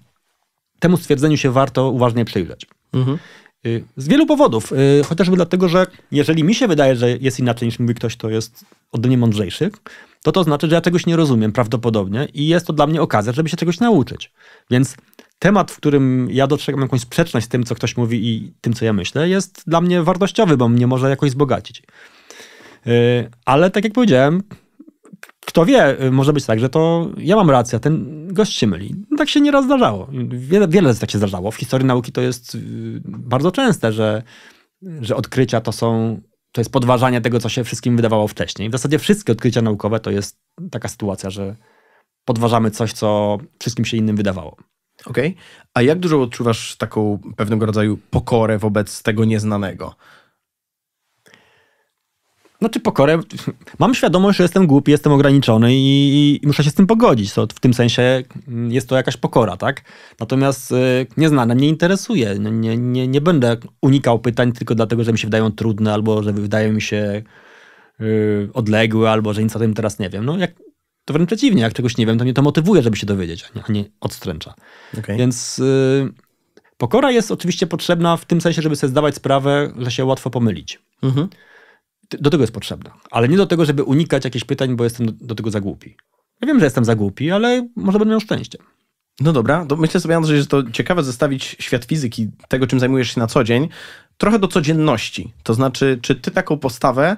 temu stwierdzeniu się warto uważnie przyjrzeć. Mhm. Y, z wielu powodów. Y, chociażby dlatego, że jeżeli mi się wydaje, że jest inaczej niż mówi ktoś, to jest od mnie mądrzejszy, to to znaczy, że ja czegoś nie rozumiem prawdopodobnie i jest to dla mnie okazja, żeby się czegoś nauczyć. Więc temat, w którym ja dostrzegam jakąś sprzeczność z tym, co ktoś mówi i tym, co ja myślę, jest dla mnie wartościowy, bo mnie może jakoś wzbogacić. Y, ale tak jak powiedziałem, kto wie, może być tak, że to ja mam rację, a ten gość się myli. No tak się nieraz zdarzało. Wiele, wiele razy tak się zdarzało. W historii nauki to jest y, bardzo częste, że, że odkrycia to są to jest podważanie tego, co się wszystkim wydawało wcześniej. W zasadzie wszystkie odkrycia naukowe to jest taka sytuacja, że podważamy coś, co wszystkim się innym wydawało. Okej. Okay. A jak dużo odczuwasz taką pewnego rodzaju pokorę wobec tego nieznanego? Znaczy pokorę. Mam świadomość, że jestem głupi, jestem ograniczony i, i muszę się z tym pogodzić. To w tym sensie mm, jest to jakaś pokora, tak? Natomiast y, nieznane mnie interesuje. Nie, nie, nie będę unikał pytań tylko dlatego, że mi się wydają trudne, albo że wydają mi się y, odległe, albo że nic o tym teraz nie wiem. No, jak, to wręcz przeciwnie, jak czegoś nie wiem, to mnie to motywuje, żeby się dowiedzieć, a nie, a nie odstręcza. Okay. Więc y, pokora jest oczywiście potrzebna w tym sensie, żeby sobie zdawać sprawę, że się łatwo pomylić. Mhm. Do tego jest potrzebna. Ale nie do tego, żeby unikać jakichś pytań, bo jestem do, do tego za głupi. Ja wiem, że jestem za głupi, ale może będę miał szczęście. No dobra, to myślę sobie, Andrzej, że to ciekawe zestawić świat fizyki, tego czym zajmujesz się na co dzień, trochę do codzienności. To znaczy, czy ty taką postawę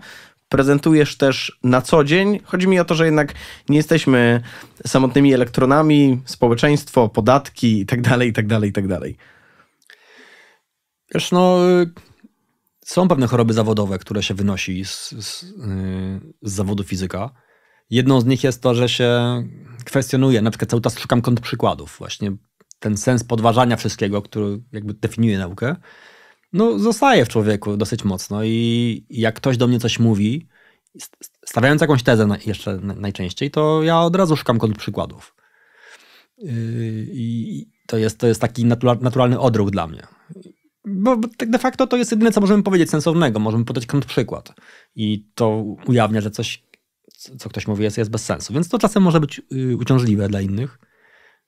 prezentujesz też na co dzień. Chodzi mi o to, że jednak nie jesteśmy samotnymi elektronami, społeczeństwo, podatki itd., tak itd., tak tak dalej. Wiesz, no y, są pewne choroby zawodowe, które się wynosi z, z, y, z zawodu fizyka. Jedną z nich jest to, że się kwestionuje, na przykład cały czas szukam kont przykładów, właśnie ten sens podważania wszystkiego, który jakby definiuje naukę no, zostaje w człowieku dosyć mocno i jak ktoś do mnie coś mówi, stawiając jakąś tezę jeszcze najczęściej, to ja od razu szukam przykładów. Yy, I to jest, to jest taki naturalny odruch dla mnie. Bo tak de facto to jest jedyne, co możemy powiedzieć sensownego. Możemy podać przykład. I to ujawnia, że coś, co ktoś mówi, jest, jest bez sensu. Więc to czasem może być yy, uciążliwe dla innych.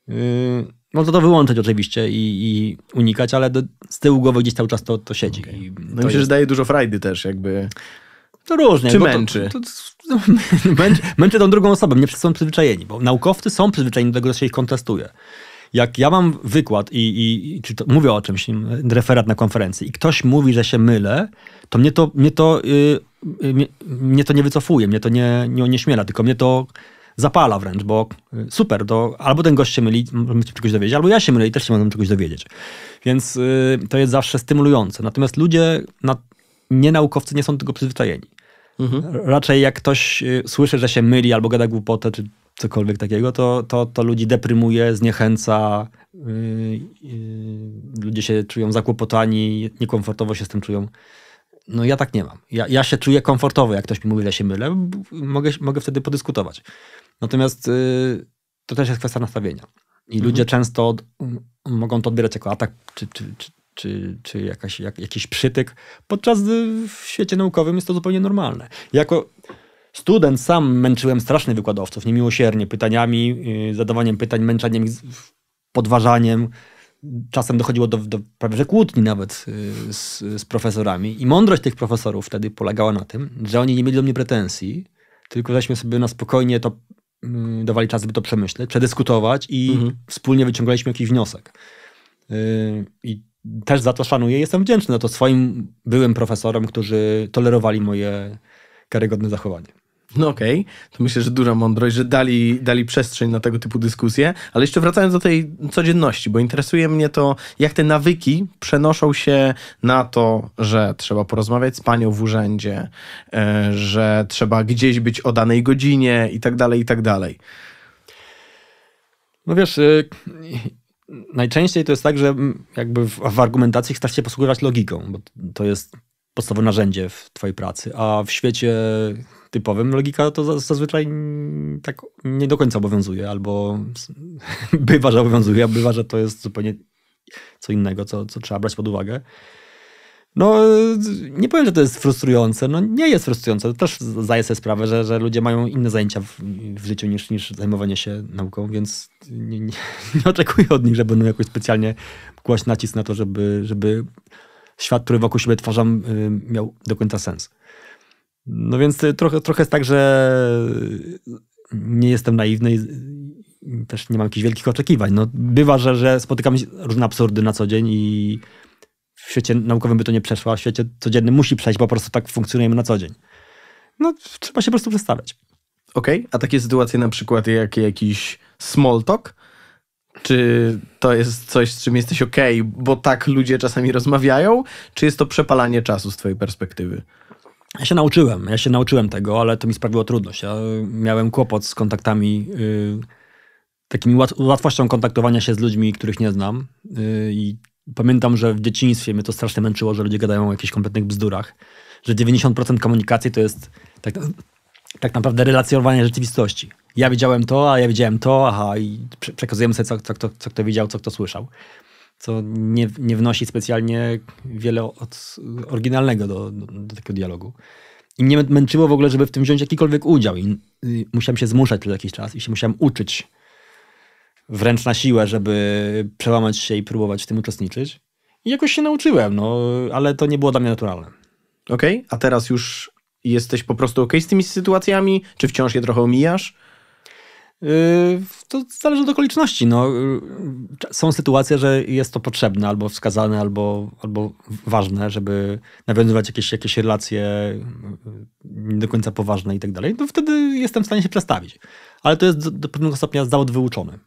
Yy, można to wyłączyć oczywiście i, i unikać, ale do, z tyłu głowy gdzieś cały czas to, to siedzi. Okay. I no to no myślę, jest... że daje dużo frajdy też jakby. To różnie. Czy męczy? To, to, to, męczy? Męczy tą drugą osobę. Nie wszyscy są przyzwyczajeni, bo naukowcy są przyzwyczajeni do tego, że się ich kontestuje. Jak ja mam wykład i, i, mówię o czymś, referat na konferencji i ktoś mówi, że się mylę, to mnie to, mnie to, yy, mnie, mnie to nie wycofuje, mnie to nie, nie, nie tylko mnie to zapala wręcz, bo y, super, to albo ten gość się myli, możemy się czegoś dowiedzieć, albo ja się mylę i też się będę czegoś dowiedzieć. Więc y, to jest zawsze stymulujące. Natomiast ludzie, na, nie naukowcy, nie są do tego przyzwyczajeni. Mhm. Raczej jak ktoś y, słyszy, że się myli albo gada głupotę, czy cokolwiek takiego, to, to, to ludzi deprymuje, zniechęca, ludzie się czują zakłopotani, niekomfortowo się z tym czują. No ja tak nie mam. Ja, ja się czuję komfortowo, jak ktoś mi mówi, że się mylę, mogę, mogę wtedy podyskutować. Natomiast y, to też jest kwestia nastawienia. I mhm. ludzie często mogą to odbierać jako atak czy, czy, czy, czy, jakaś, jakiś przytyk, podczas w świecie naukowym jest to zupełnie normalne. Jako student sam męczyłem strasznych wykładowców, niemiłosiernie, pytaniami, y, zadawaniem pytań, męczeniem, podważaniem. Czasem dochodziło do, do prawie że kłótni nawet y, z, z profesorami. I mądrość tych profesorów wtedy polegała na tym, że oni nie mieli do mnie pretensji, tylko żeśmy sobie na spokojnie to Y, dawali czas, by to przemyśleć, przedyskutować i mhm. wspólnie wyciągaliśmy jakiś wniosek. Y, I też za to szanuję jestem wdzięczny za to swoim byłym profesorom, którzy tolerowali moje karygodne zachowanie. No okej, okay. to myślę, że duża mądrość, że dali, dali przestrzeń na tego typu dyskusje. Ale jeszcze wracając do tej codzienności, bo interesuje mnie to, jak te nawyki przenoszą się na to, że trzeba porozmawiać z panią w urzędzie, e, że trzeba gdzieś być o danej godzinie i tak dalej, i tak dalej. No wiesz, y, najczęściej to jest tak, że jakby w, w argumentacji chcesz się posługiwać logiką, bo to jest podstawowe narzędzie w twojej pracy, a w świecie typowym, logika to zazwyczaj tak nie do końca obowiązuje, albo bywa, że obowiązuje, a bywa, że to jest zupełnie co innego, co, co trzeba brać pod uwagę. No, nie powiem, że to jest frustrujące. No, nie jest frustrujące. Też zdaję sobie sprawę, że, że ludzie mają inne zajęcia w, w życiu niż, niż zajmowanie się nauką, więc nie, nie, nie oczekuję od nich, że będą jakoś specjalnie kłaść nacisk na to, żeby, żeby świat, który wokół siebie tworzą, y, miał do końca sens. No więc y, trochę, trochę jest tak, że y, nie jestem naiwny i też nie mam jakichś wielkich oczekiwań. No, bywa, że, że spotykam różne absurdy na co dzień i w świecie naukowym by to nie przeszło, a w świecie codziennym musi przejść, po prostu tak funkcjonujemy na co dzień. No, trzeba się po prostu przestawiać. Okej, okay. a takie sytuacje na przykład jak jakiś small talk, czy to jest coś, z czym jesteś ok, bo tak ludzie czasami rozmawiają, czy jest to przepalanie czasu z twojej perspektywy? Ja się nauczyłem, ja się nauczyłem tego, ale to mi sprawiło trudność. Ja miałem kłopot z kontaktami, yy, takimi łat łatwością kontaktowania się z ludźmi, których nie znam. Yy, I pamiętam, że w dzieciństwie mnie to strasznie męczyło, że ludzie gadają o jakichś kompletnych bzdurach, że 90% komunikacji to jest tak, tak naprawdę relacjonowanie rzeczywistości. Ja widziałem to, a ja widziałem to, aha, i przekazujemy sobie, co, co, co, co kto widział, co kto słyszał co nie, nie wnosi specjalnie wiele od oryginalnego do, do, do takiego dialogu. I mnie męczyło w ogóle, żeby w tym wziąć jakikolwiek udział. I, i y, musiałem się zmuszać przez jakiś czas i się musiałem uczyć wręcz na siłę, żeby przełamać się i próbować w tym uczestniczyć. I jakoś się nauczyłem, no, ale to nie było dla mnie naturalne. Okej, okay, a teraz już jesteś po prostu ok z tymi sytuacjami? Czy wciąż je trochę omijasz? Y, to zależy od okoliczności. No, y, są sytuacje, że jest to potrzebne albo wskazane, albo, albo ważne, żeby nawiązywać jakieś, jakieś relacje y, nie do końca poważne i tak dalej. No wtedy jestem w stanie się przestawić. Ale to jest do, do pewnego stopnia zawód wyuczony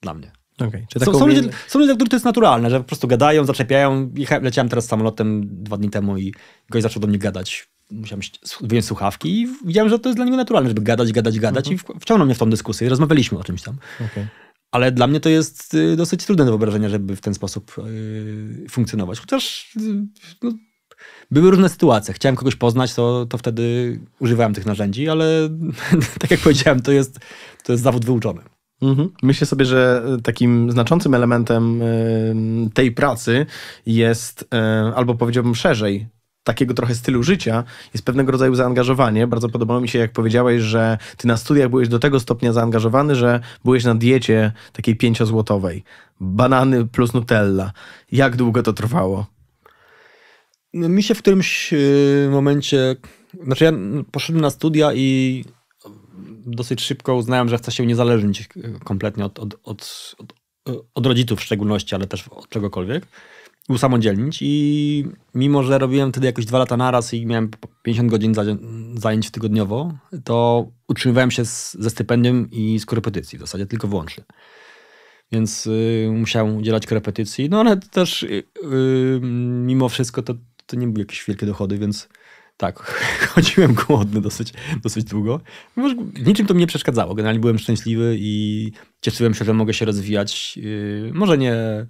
dla mnie. Okay. Są, są, ludzie, są ludzie, dla których to jest naturalne, że po prostu gadają, zaczepiają. Leciałem teraz samolotem dwa dni temu i goś zaczął do mnie gadać musiałem wyjąć słuchawki i widziałem, że to jest dla niego naturalne, żeby gadać, gadać, gadać mhm. i wciągnął mnie w tą dyskusję i rozmawialiśmy o czymś tam. Okay. Ale dla mnie to jest y, dosyć trudne do wyobrażenia, żeby w ten sposób yy, funkcjonować. Chociaż y, no, były różne sytuacje. Chciałem kogoś poznać, to, to wtedy używałem tych narzędzi, ale tak jak powiedziałem, to jest, to jest zawód wyuczony. Mhm. Myślę sobie, że y, takim znaczącym elementem tej pracy jest, albo powiedziałbym szerzej, takiego trochę stylu życia jest pewnego rodzaju zaangażowanie. Bardzo podobało mi się, jak powiedziałeś, że ty na studiach byłeś do tego stopnia zaangażowany, że byłeś na diecie takiej pięciozłotowej. Banany plus Nutella. Jak długo to trwało? No, mi się w którymś y, momencie... Znaczy ja poszedłem na studia i dosyć szybko uznałem, że chcę się niezależnić y, kompletnie od, od, od, od, y, od rodziców w szczególności, ale też od czegokolwiek usamodzielnić i mimo, że robiłem wtedy jakoś dwa lata naraz i miałem 50 godzin zajęć tygodniowo, to utrzymywałem się z, ze stypendium i z korepetycji w zasadzie, tylko wyłącznie. Więc y, musiałem udzielać korepetycji, no ale też y, y, mimo wszystko to, to nie były jakieś wielkie dochody, więc tak, chodziłem głodny dosyć, dosyć długo. Może niczym to mnie przeszkadzało. Generalnie byłem szczęśliwy i cieszyłem się, że mogę się rozwijać. Y, może nie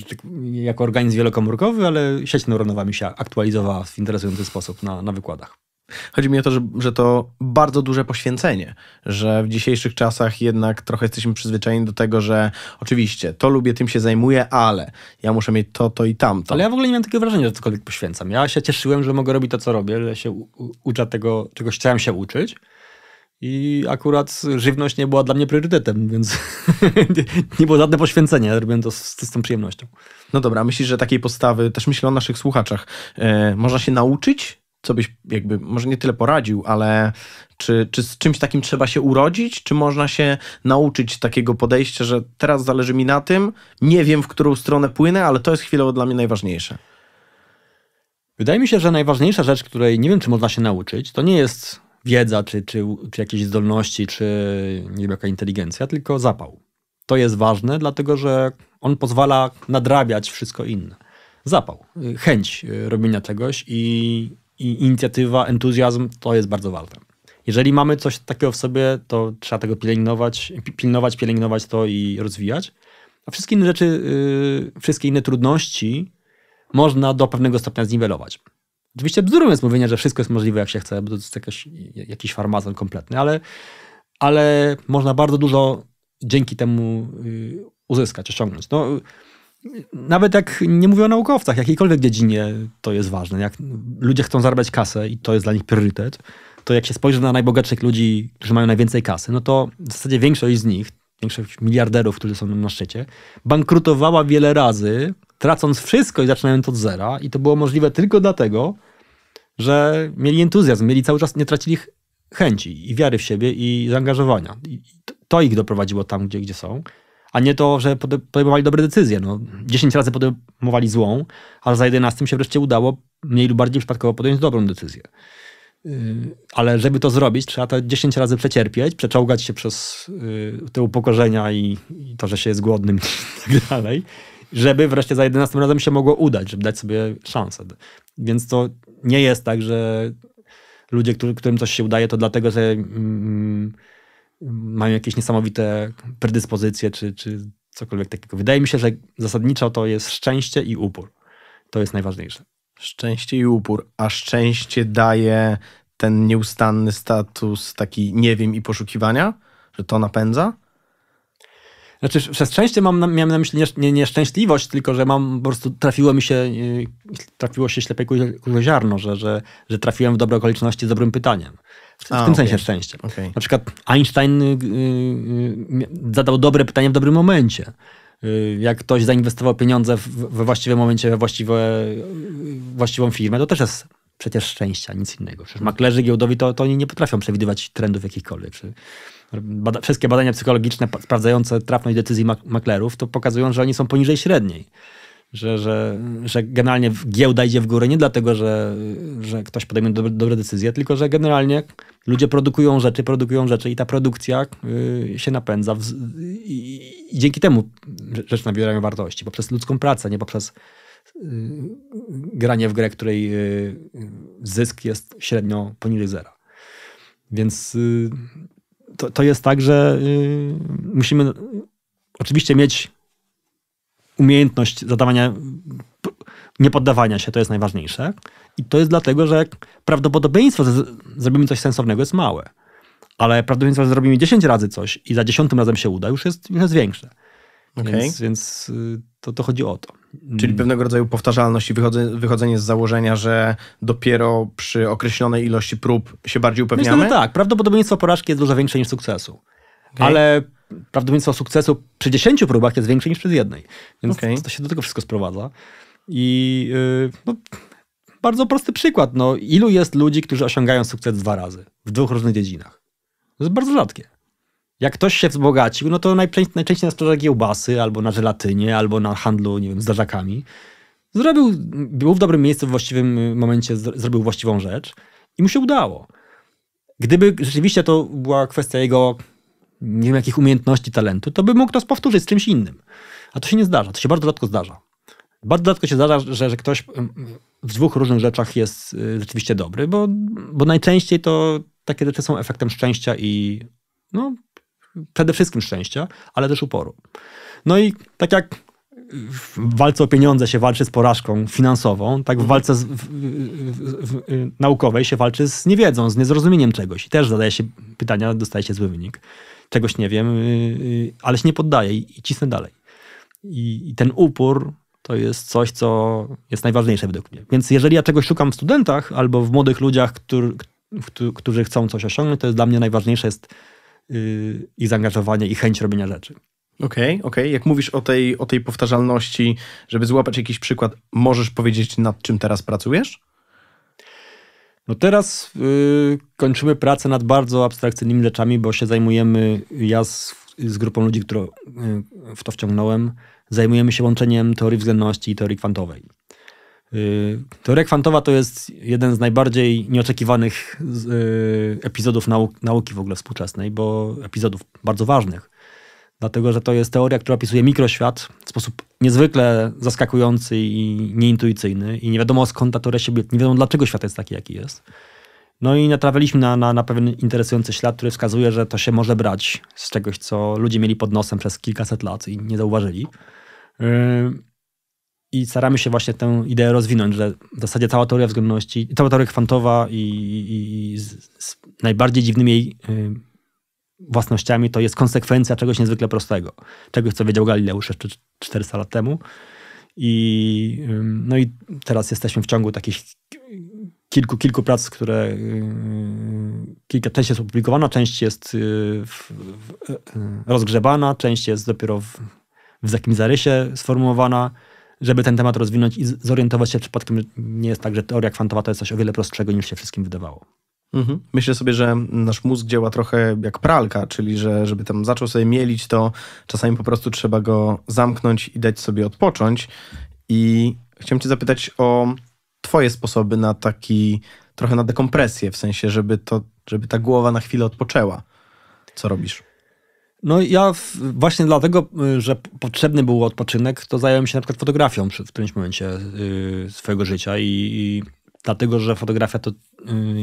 tak jako organizm wielokomórkowy, ale sieć neuronowa mi się aktualizowała w interesujący sposób na, na wykładach. Chodzi mi o to, że, że to bardzo duże poświęcenie, że w dzisiejszych czasach jednak trochę jesteśmy przyzwyczajeni do tego, że oczywiście to lubię, tym się zajmuję, ale ja muszę mieć to, to i tamto. Ale ja w ogóle nie miałem takiego wrażenia, że cokolwiek poświęcam. Ja się cieszyłem, że mogę robić to, co robię, że się uczę tego, czegoś chciałem się uczyć. I akurat żywność nie była dla mnie priorytetem, więc nie było żadne poświęcenie, robiłem to z, z tą przyjemnością. No dobra, myślisz, że takiej postawy, też myślę o naszych słuchaczach, e, można się nauczyć? Co byś jakby, może nie tyle poradził, ale czy, czy z czymś takim trzeba się urodzić? Czy można się nauczyć takiego podejścia, że teraz zależy mi na tym, nie wiem w którą stronę płynę, ale to jest chwilowo dla mnie najważniejsze? Wydaje mi się, że najważniejsza rzecz, której nie wiem, czy można się nauczyć, to nie jest wiedza, czy, czy, czy jakieś zdolności, czy nie wiem, jaka inteligencja, tylko zapał. To jest ważne, dlatego że on pozwala nadrabiać wszystko inne. Zapał, y, chęć y, robienia czegoś i, i inicjatywa, entuzjazm to jest bardzo ważne. Jeżeli mamy coś takiego w sobie, to trzeba tego pielęgnować, pilnować, pielęgnować to i rozwijać. A wszystkie inne rzeczy, yy, wszystkie inne trudności można do pewnego stopnia zniwelować. Oczywiście bzdurą jest mówienie, że wszystko jest możliwe, jak się chce, bo to jest jakaś, jakiś farmazon kompletny, ale, ale można bardzo dużo dzięki temu y, uzyskać, osiągnąć. No, nawet jak nie mówię o naukowcach, jakiejkolwiek dziedzinie to jest ważne. Jak ludzie chcą zarabiać kasę i to jest dla nich priorytet, to jak się spojrzy na najbogatszych ludzi, którzy mają najwięcej kasy, no to w zasadzie większość z nich, większość miliarderów, którzy są na szczycie, bankrutowała wiele razy tracąc wszystko i zaczynając od zera. I to było możliwe tylko dlatego, że mieli entuzjazm, mieli cały czas, nie tracili chęci i wiary w siebie i zaangażowania. I to ich doprowadziło tam, gdzie, gdzie są, a nie to, że podejmowali dobre decyzje. No, 10 razy podejmowali złą, ale za 11 się wreszcie udało mniej lub bardziej przypadkowo podjąć dobrą decyzję. Yy, ale żeby to zrobić, trzeba to 10 razy przecierpieć, przeczołgać się przez yy, te upokorzenia i, i to, że się jest głodnym i tak dalej żeby wreszcie za 11 razem się mogło udać, żeby dać sobie szansę. Więc to nie jest tak, że ludzie, którym coś się udaje, to dlatego, że mm, mm, mają jakieś niesamowite predyspozycje czy, czy cokolwiek takiego. Wydaje mi się, że zasadniczo to jest szczęście i upór. To jest najważniejsze. Szczęście i upór, a szczęście daje ten nieustanny status taki nie wiem i poszukiwania, że to napędza? Znaczy, przez szczęście mam, miałem na myśli nie, nieszczęśliwość, tylko że mam po prostu trafiło mi się, y, trafiło się ślepe kurze ziarno, że, że, że trafiłem w dobre okoliczności z dobrym pytaniem. W, w tym okay. sensie szczęście. Okay. Na przykład Einstein y, y, y, zadał dobre pytanie w dobrym momencie y, jak ktoś zainwestował pieniądze we właściwym momencie, we właściwe, właściwą firmę, to też jest przecież szczęścia, nic innego. Przecież maklerzy giełdowi to, to oni nie potrafią przewidywać trendów jakichkolwiek. Bada, wszystkie badania psychologiczne sprawdzające trafność decyzji mak maklerów to pokazują, że oni są poniżej średniej. Że, że, że generalnie giełda idzie w górę nie dlatego, że, że ktoś podejmie dobre, dobre decyzje, tylko że generalnie ludzie produkują rzeczy, produkują rzeczy i ta produkcja y, się napędza w, i, i, dzięki temu rzeczy nabierają wartości, poprzez ludzką pracę, nie poprzez Y, granie w grę, której y, zysk jest średnio poniżej zera. Więc y, to, to jest tak, że musimy oczywiście mieć umiejętność zadawania, niepoddawania się, to jest najważniejsze. I to jest dlatego, że prawdopodobieństwo, że zrobimy coś sensownego jest małe. Ale prawdopodobieństwo, że zrobimy 10 razy coś i za 10 razem się uda, już jest, już jest większe. Okay. Więc, więc y, to, to chodzi o to. Mm. Czyli pewnego rodzaju powtarzalność i wychodzenie, wychodzenie z założenia, że dopiero przy określonej ilości prób się bardziej upewniamy? Myślę, tak. Prawdopodobieństwo porażki jest dużo większe niż sukcesu. Okay. Ale prawdopodobieństwo sukcesu przy 10 próbach jest większe niż przy jednej. Więc okay. to się do tego wszystko sprowadza. I yy, no, bardzo prosty przykład. No, ilu jest ludzi, którzy osiągają sukces dwa razy w dwóch różnych dziedzinach? To jest bardzo rzadkie jak ktoś się wzbogacił, no to najczęściej, najczęściej na sprzedaży giełbasy, albo na żelatynie, albo na handlu, nie wiem, zdarzakami. Zrobił, był w dobrym miejscu, w właściwym y, momencie zrobił właściwą rzecz i mu się udało. Gdyby rzeczywiście to była kwestia jego, nie wiem, jakich umiejętności, talentu, to by mógł to powtórzyć z czymś innym. A to się nie zdarza, to się bardzo rzadko zdarza. Bardzo rzadko się zdarza, że, że ktoś mm, w dwóch różnych rzeczach jest y, rzeczywiście dobry, bo, bo najczęściej to takie rzeczy są efektem szczęścia i no, przede wszystkim szczęścia, ale też uporu. No i tak jak w walce o pieniądze się walczy z porażką finansową, tak w walce z, w, w, w, naukowej się walczy z niewiedzą, z niezrozumieniem czegoś. I też zadaje się pytania, dostaje się zły wynik. Czegoś nie wiem, y, y, ale się nie poddaje i, i cisnę dalej. I, I, ten upór to jest coś, co jest najważniejsze według mnie. Więc jeżeli ja czegoś szukam w studentach albo w młodych ludziach, który, którzy chcą coś osiągnąć, to jest dla mnie najważniejsze jest Y, i zaangażowanie i chęć robienia rzeczy. Okej, okay, okay, Jak mówisz o tej, o tej powtarzalności, żeby złapać jakiś przykład, możesz powiedzieć, nad czym teraz pracujesz? No teraz y, kończymy pracę nad bardzo abstrakcyjnymi rzeczami, bo się zajmujemy, ja z, z grupą ludzi, którą y, w to wciągnąłem, zajmujemy się łączeniem teorii względności i teorii kwantowej. Y, teoria kwantowa to jest jeden z najbardziej nieoczekiwanych y, epizodów nauki w ogóle współczesnej, bo epizodów bardzo ważnych. Dlatego, że to jest teoria, która opisuje mikroświat w sposób niezwykle zaskakujący i nieintuicyjny. I nie wiadomo skąd ta teoria się nie wiadomo dlaczego świat jest taki, jaki jest. No i natrafiliśmy na, na, na pewien interesujący ślad, który wskazuje, że to się może brać z czegoś, co ludzie mieli pod nosem przez kilkaset lat i nie zauważyli. Yy i staramy się właśnie tę ideę rozwinąć, że w zasadzie cała teoria względności, cała teoria kwantowa i, i, i z, z, najbardziej dziwnymi jej y, własnościami to jest konsekwencja czegoś niezwykle prostego. Czegoś, co wiedział Galileusz jeszcze 400 lat temu. I, y, no i teraz jesteśmy w ciągu takich kilku, kilku prac, które y, kilka, część jest opublikowana, część jest y, w, y, rozgrzebana, część jest dopiero w, w jakimś zarysie sformułowana żeby ten temat rozwinąć i zorientować się przypadkiem, nie jest tak, że teoria kwantowa to jest coś o wiele prostszego niż się wszystkim wydawało. Mhm. Myślę sobie, że nasz mózg działa trochę jak pralka, czyli że żeby tam zaczął sobie mielić, to czasami po prostu trzeba go zamknąć i dać sobie odpocząć. I chciałem cię zapytać o twoje sposoby na taki trochę na dekompresję, w sensie, żeby, to, żeby ta głowa na chwilę odpoczęła. Co robisz? No ja właśnie dlatego, y, że potrzebny był odpoczynek, to zająłem się na przykład fotografią w którymś momencie y, swojego życia i, i dlatego, że fotografia to y,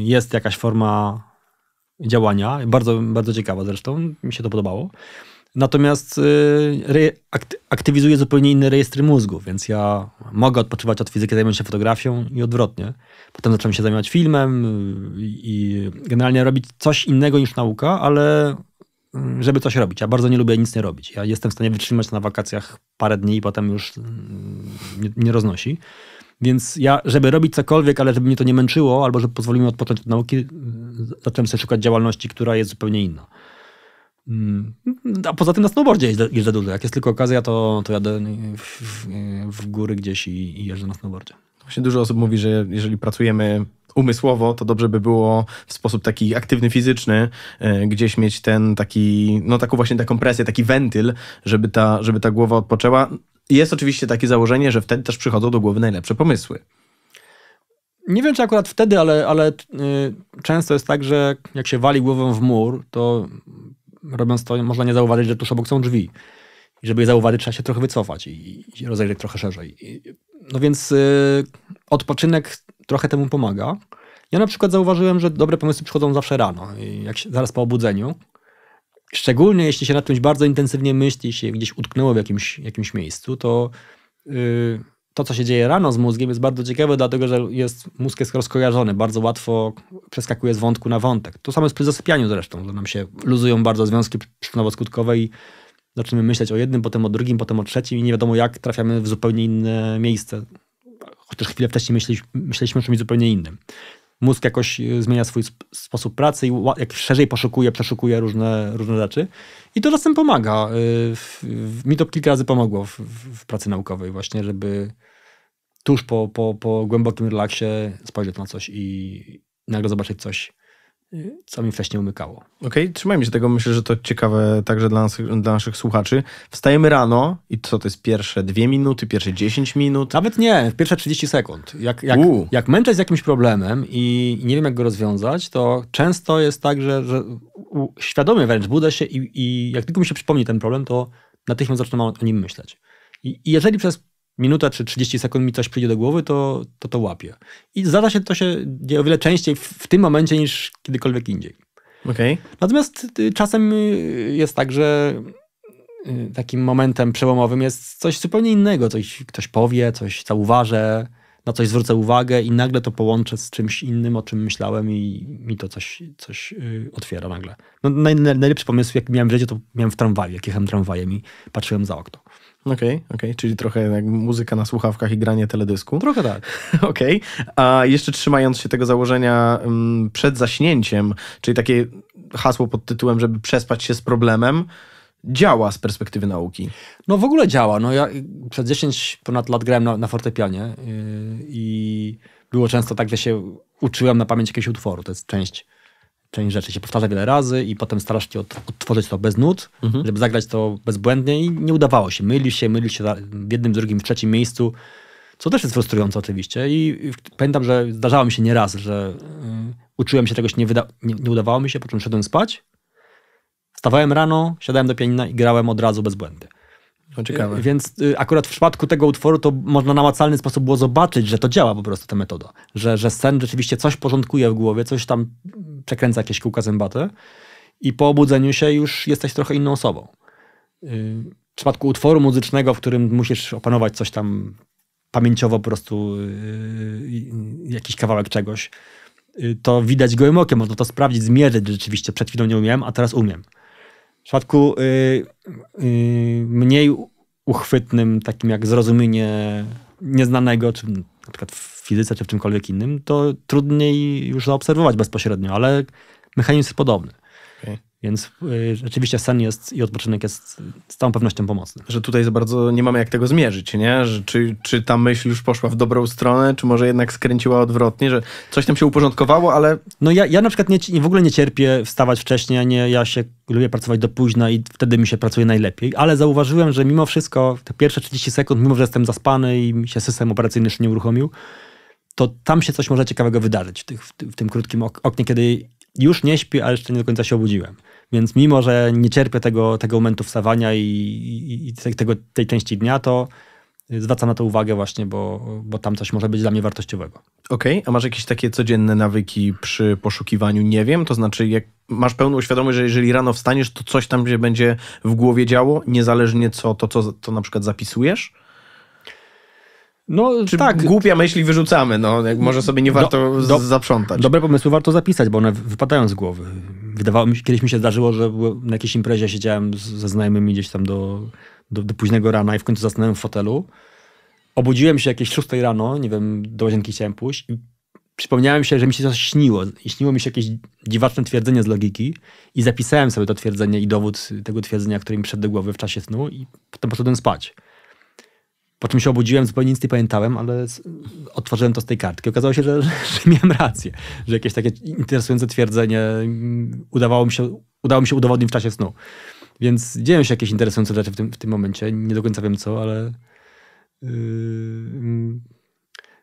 jest jakaś forma działania, bardzo, bardzo ciekawa zresztą, mi się to podobało. Natomiast aktywizuje zupełnie inne rejestry mózgu, więc ja mogę odpoczywać od fizyki, zajmując się fotografią i odwrotnie. Potem zacząłem się zajmować filmem i generalnie robić coś innego niż nauka, ale Mm, żeby coś robić. Ja bardzo nie lubię nic nie robić. Ja jestem w stanie wytrzymać na wakacjach parę dni i potem już mm, nie, nie roznosi. Więc ja, żeby robić cokolwiek, ale żeby mnie to nie męczyło, albo żeby pozwoliło mi odpocząć od nauki, mm, zacząłem sobie szukać działalności, która jest zupełnie inna. A poza tym na snowboardzie jeżdżę, dużo. Jak jest tylko okazja, to, to jadę w, w, w góry gdzieś i, i jeżdżę na snowboardzie. Właśnie dużo osób mówi, że jeżeli pracujemy umysłowo, to dobrze by było w sposób taki aktywny, fizyczny e, gdzieś mieć ten taki, no taką właśnie taką presję, taki wentyl, żeby ta, żeby ta głowa odpoczęła. Jest oczywiście takie założenie, że wtedy też przychodzą do głowy najlepsze pomysły. Nie wiem, czy akurat wtedy, ale, ale y, często jest tak, że jak się wali głową w mur, to robiąc to można nie zauważyć, że tuż obok są drzwi. I żeby je zauważyć, trzeba się trochę wycofać i, i rozejrzeć trochę szerzej. I, no więc y, odpoczynek trochę temu pomaga. Ja na przykład zauważyłem, że dobre pomysły przychodzą zawsze rano, jak się, zaraz po obudzeniu. Szczególnie jeśli się nad czymś bardzo intensywnie myśli, się gdzieś utknęło w jakimś, jakimś miejscu, to yy, to, co się dzieje rano z mózgiem, jest bardzo ciekawe, dlatego że jest, mózg jest rozkojarzony, bardzo łatwo przeskakuje z wątku na wątek. To samo jest przy zasypianiu zresztą, że nam się luzują bardzo związki przyczynowo-skutkowe i zaczynamy myśleć o jednym, potem o drugim, potem o trzecim i nie wiadomo jak trafiamy w zupełnie inne miejsce chociaż chwilę wcześniej myśleliśmy, o czymś zupełnie innym. Mózg jakoś e, zmienia swój sposób pracy i jak szerzej poszukuje, przeszukuje różne, różne rzeczy. I to czasem pomaga. E, mi to kilka razy pomogło w, w pracy naukowej właśnie, żeby tuż po, po, po głębokim relaksie spojrzeć na coś i nagle zobaczyć coś co mi wcześniej umykało. Okej, okay, trzymajmy się tego. Myślę, że to ciekawe także dla, nas, dla naszych słuchaczy. Wstajemy rano i co to jest pierwsze dwie minuty, pierwsze 10 minut? Nawet nie, pierwsze 30 sekund. Jak, jak, jak męczę z jakimś problemem i nie wiem, jak go rozwiązać, to często jest tak, że, że świadomie wręcz budzę się i, i jak tylko mi się przypomni ten problem, to natychmiast zaczynam o nim myśleć. I, i jeżeli przez minuta czy 30 sekund mi coś przyjdzie do głowy, to to, to łapię. I zdarza się to się dzieje o wiele częściej w, w tym momencie niż kiedykolwiek indziej. Okay. Natomiast y, czasem y, jest tak, że y, takim momentem przełomowym jest coś zupełnie innego. Coś ktoś powie, coś zauważę, na coś zwrócę uwagę i nagle to połączę z czymś innym, o czym myślałem i mi to coś, coś otwiera nagle. No, naj, najlepszy pomysł, jak miałem w życiu, to miałem w tramwaju, jak jechałem tramwajem i patrzyłem za okno. Okej, okay, okej, okay. czyli trochę jak muzyka na słuchawkach i granie teledysku. Trochę tak. okej, okay. a jeszcze trzymając się tego założenia mm, przed zaśnięciem, czyli takie hasło pod tytułem, żeby przespać się z problemem, działa z perspektywy nauki? No w ogóle działa. No ja przez 10 ponad lat grałem na, na fortepianie yy, i było często tak, że się uczyłem na pamięć jakiegoś utworu. To jest część część rzeczy się powtarza wiele razy i potem starasz się od, odtworzyć to bez nut, mhm. żeby zagrać to bezbłędnie i nie udawało się. Mylił się, mylił się w jednym, drugim, w trzecim miejscu, co też jest frustrujące oczywiście i pamiętam, że zdarzało mi się nieraz, że y, uczyłem się czegoś, nie, wyda- nie, nie udawało mi się, po czym szedłem spać, wstawałem rano, siadałem do pianina i grałem od razu bezbłędnie. No, ciekawe. Y, więc y, akurat w przypadku tego utworu to można na namacalny sposób było zobaczyć, że to działa po prostu ta metoda. Że, że sen rzeczywiście coś porządkuje w głowie, coś tam przekręca jakieś kółka zębaty i po obudzeniu się już jesteś trochę inną osobą. Y, w przypadku utworu muzycznego, w którym musisz opanować coś tam pamięciowo po prostu, jakiś kawałek czegoś, to widać gołym okiem, można to sprawdzić, zmierzyć, rzeczywiście przed chwilą nie umiem, a teraz umiem. W przypadku y, y, mniej uchwytnym, takim jak zrozumienie nieznanego, czy na przykład w fizyce, czy w czymkolwiek innym, to trudniej już zaobserwować bezpośrednio, ale mechanizm jest podobny. Więc y, rzeczywiście sen jest i odpoczynek jest z całą pewnością pomocny. Że tutaj za bardzo nie mamy jak tego zmierzyć, nie? Że czy, czy ta myśl już poszła w dobrą stronę, czy może jednak skręciła odwrotnie, że coś tam się uporządkowało, ale... No ja, ja na przykład nie, w ogóle nie cierpię wstawać wcześniej, a nie, ja się lubię pracować do późna i wtedy mi się pracuje najlepiej, ale zauważyłem, że mimo wszystko te pierwsze 30 sekund, mimo że jestem zaspany i mi się system operacyjny jeszcze nie uruchomił, to tam się coś może ciekawego wydarzyć w, tych, w, tym krótkim oknie, kiedy już nie śpię, ale jeszcze nie do końca się obudziłem. Więc mimo, że nie cierpię tego, tego momentu wstawania i, i, i tego, tej części dnia, to zwracam na to uwagę właśnie, bo, bo tam coś może być dla mnie wartościowego. Okej, okay. a masz jakieś takie codzienne nawyki przy poszukiwaniu, nie wiem, to znaczy jak masz pełną świadomość, że jeżeli rano wstaniesz, to coś tam się będzie w głowie działo, niezależnie co, to co to na przykład zapisujesz? No Czy tak. Głupia myśli wyrzucamy, no, może sobie nie warto do, do, zaprzątać. Dobre pomysły warto zapisać, bo one wypadają z głowy wydawało mi się, kiedyś mi się zdarzyło, że na jakiejś imprezie siedziałem ze znajomymi gdzieś tam do, do, do, późnego rana i w końcu zasnąłem w fotelu. Obudziłem się jakieś 6 rano, nie wiem, do łazienki chciałem pójść i przypomniałem się, że mi się coś śniło. I śniło mi się jakieś dziwaczne twierdzenie z logiki i zapisałem sobie to twierdzenie i dowód tego twierdzenia, który mi przed do głowy w czasie snu i potem poszedłem spać. Po czym się obudziłem, zupełnie nic nie pamiętałem, ale odtworzyłem to z tej kartki. Okazało się, że, że, miałem rację, że jakieś takie interesujące twierdzenie mm, udawało mi się, udało mi się udowodnić w czasie snu. Więc dzieją się jakieś interesujące rzeczy w tym, w tym momencie. Nie do końca wiem co, ale. Yy,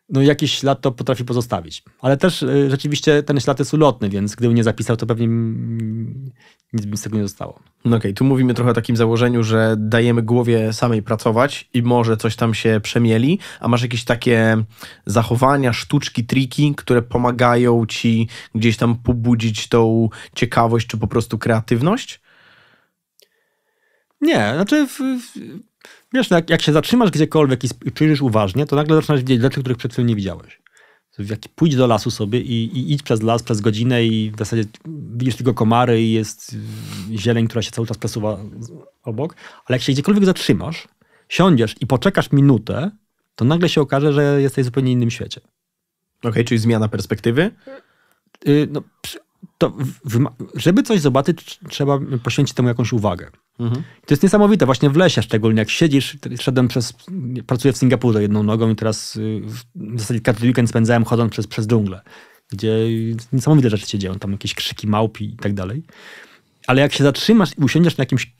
no jakiś ślad to potrafi pozostawić. Ale też y, rzeczywiście ten ślad jest ulotny, więc gdyby nie zapisał, to pewnie mm, nic by z tego nie zostało. No okej, okay, tu mówimy trochę o takim założeniu, że dajemy głowie samej pracować i może coś tam się przemieli, a masz jakieś takie zachowania, sztuczki, triki, które pomagają ci gdzieś tam pobudzić tą ciekawość czy po prostu kreatywność? Nie, znaczy w, w, Wiesz, no, jak, jak się zatrzymasz gdziekolwiek i, przyjrzysz uważnie, to nagle zaczynasz widzieć rzeczy, których przed chwilą nie widziałeś. Jak pójdź do lasu sobie i, i idź przez las przez godzinę i w zasadzie widzisz tylko komary i jest mm, zieleń, która się cały czas przesuwa obok, ale jak się gdziekolwiek zatrzymasz, siądziesz i poczekasz minutę, to nagle się okaże, że jesteś w zupełnie innym świecie. Okej, okay, czyli zmiana perspektywy? Yy, no, to w, w, żeby coś zobaczyć, trzeba poświęcić temu jakąś uwagę. Mhm. To jest niesamowite, właśnie w lesie szczególnie, jak siedzisz, szedłem przez, pracuję w Singapurze jedną nogą i teraz y, w zasadzie każdy weekend spędzałem chodząc przez, przez dżunglę, gdzie niesamowite rzeczy się dzieją, tam jakieś krzyki małpi i tak dalej. Ale jak się zatrzymasz i usiądziesz na jakimś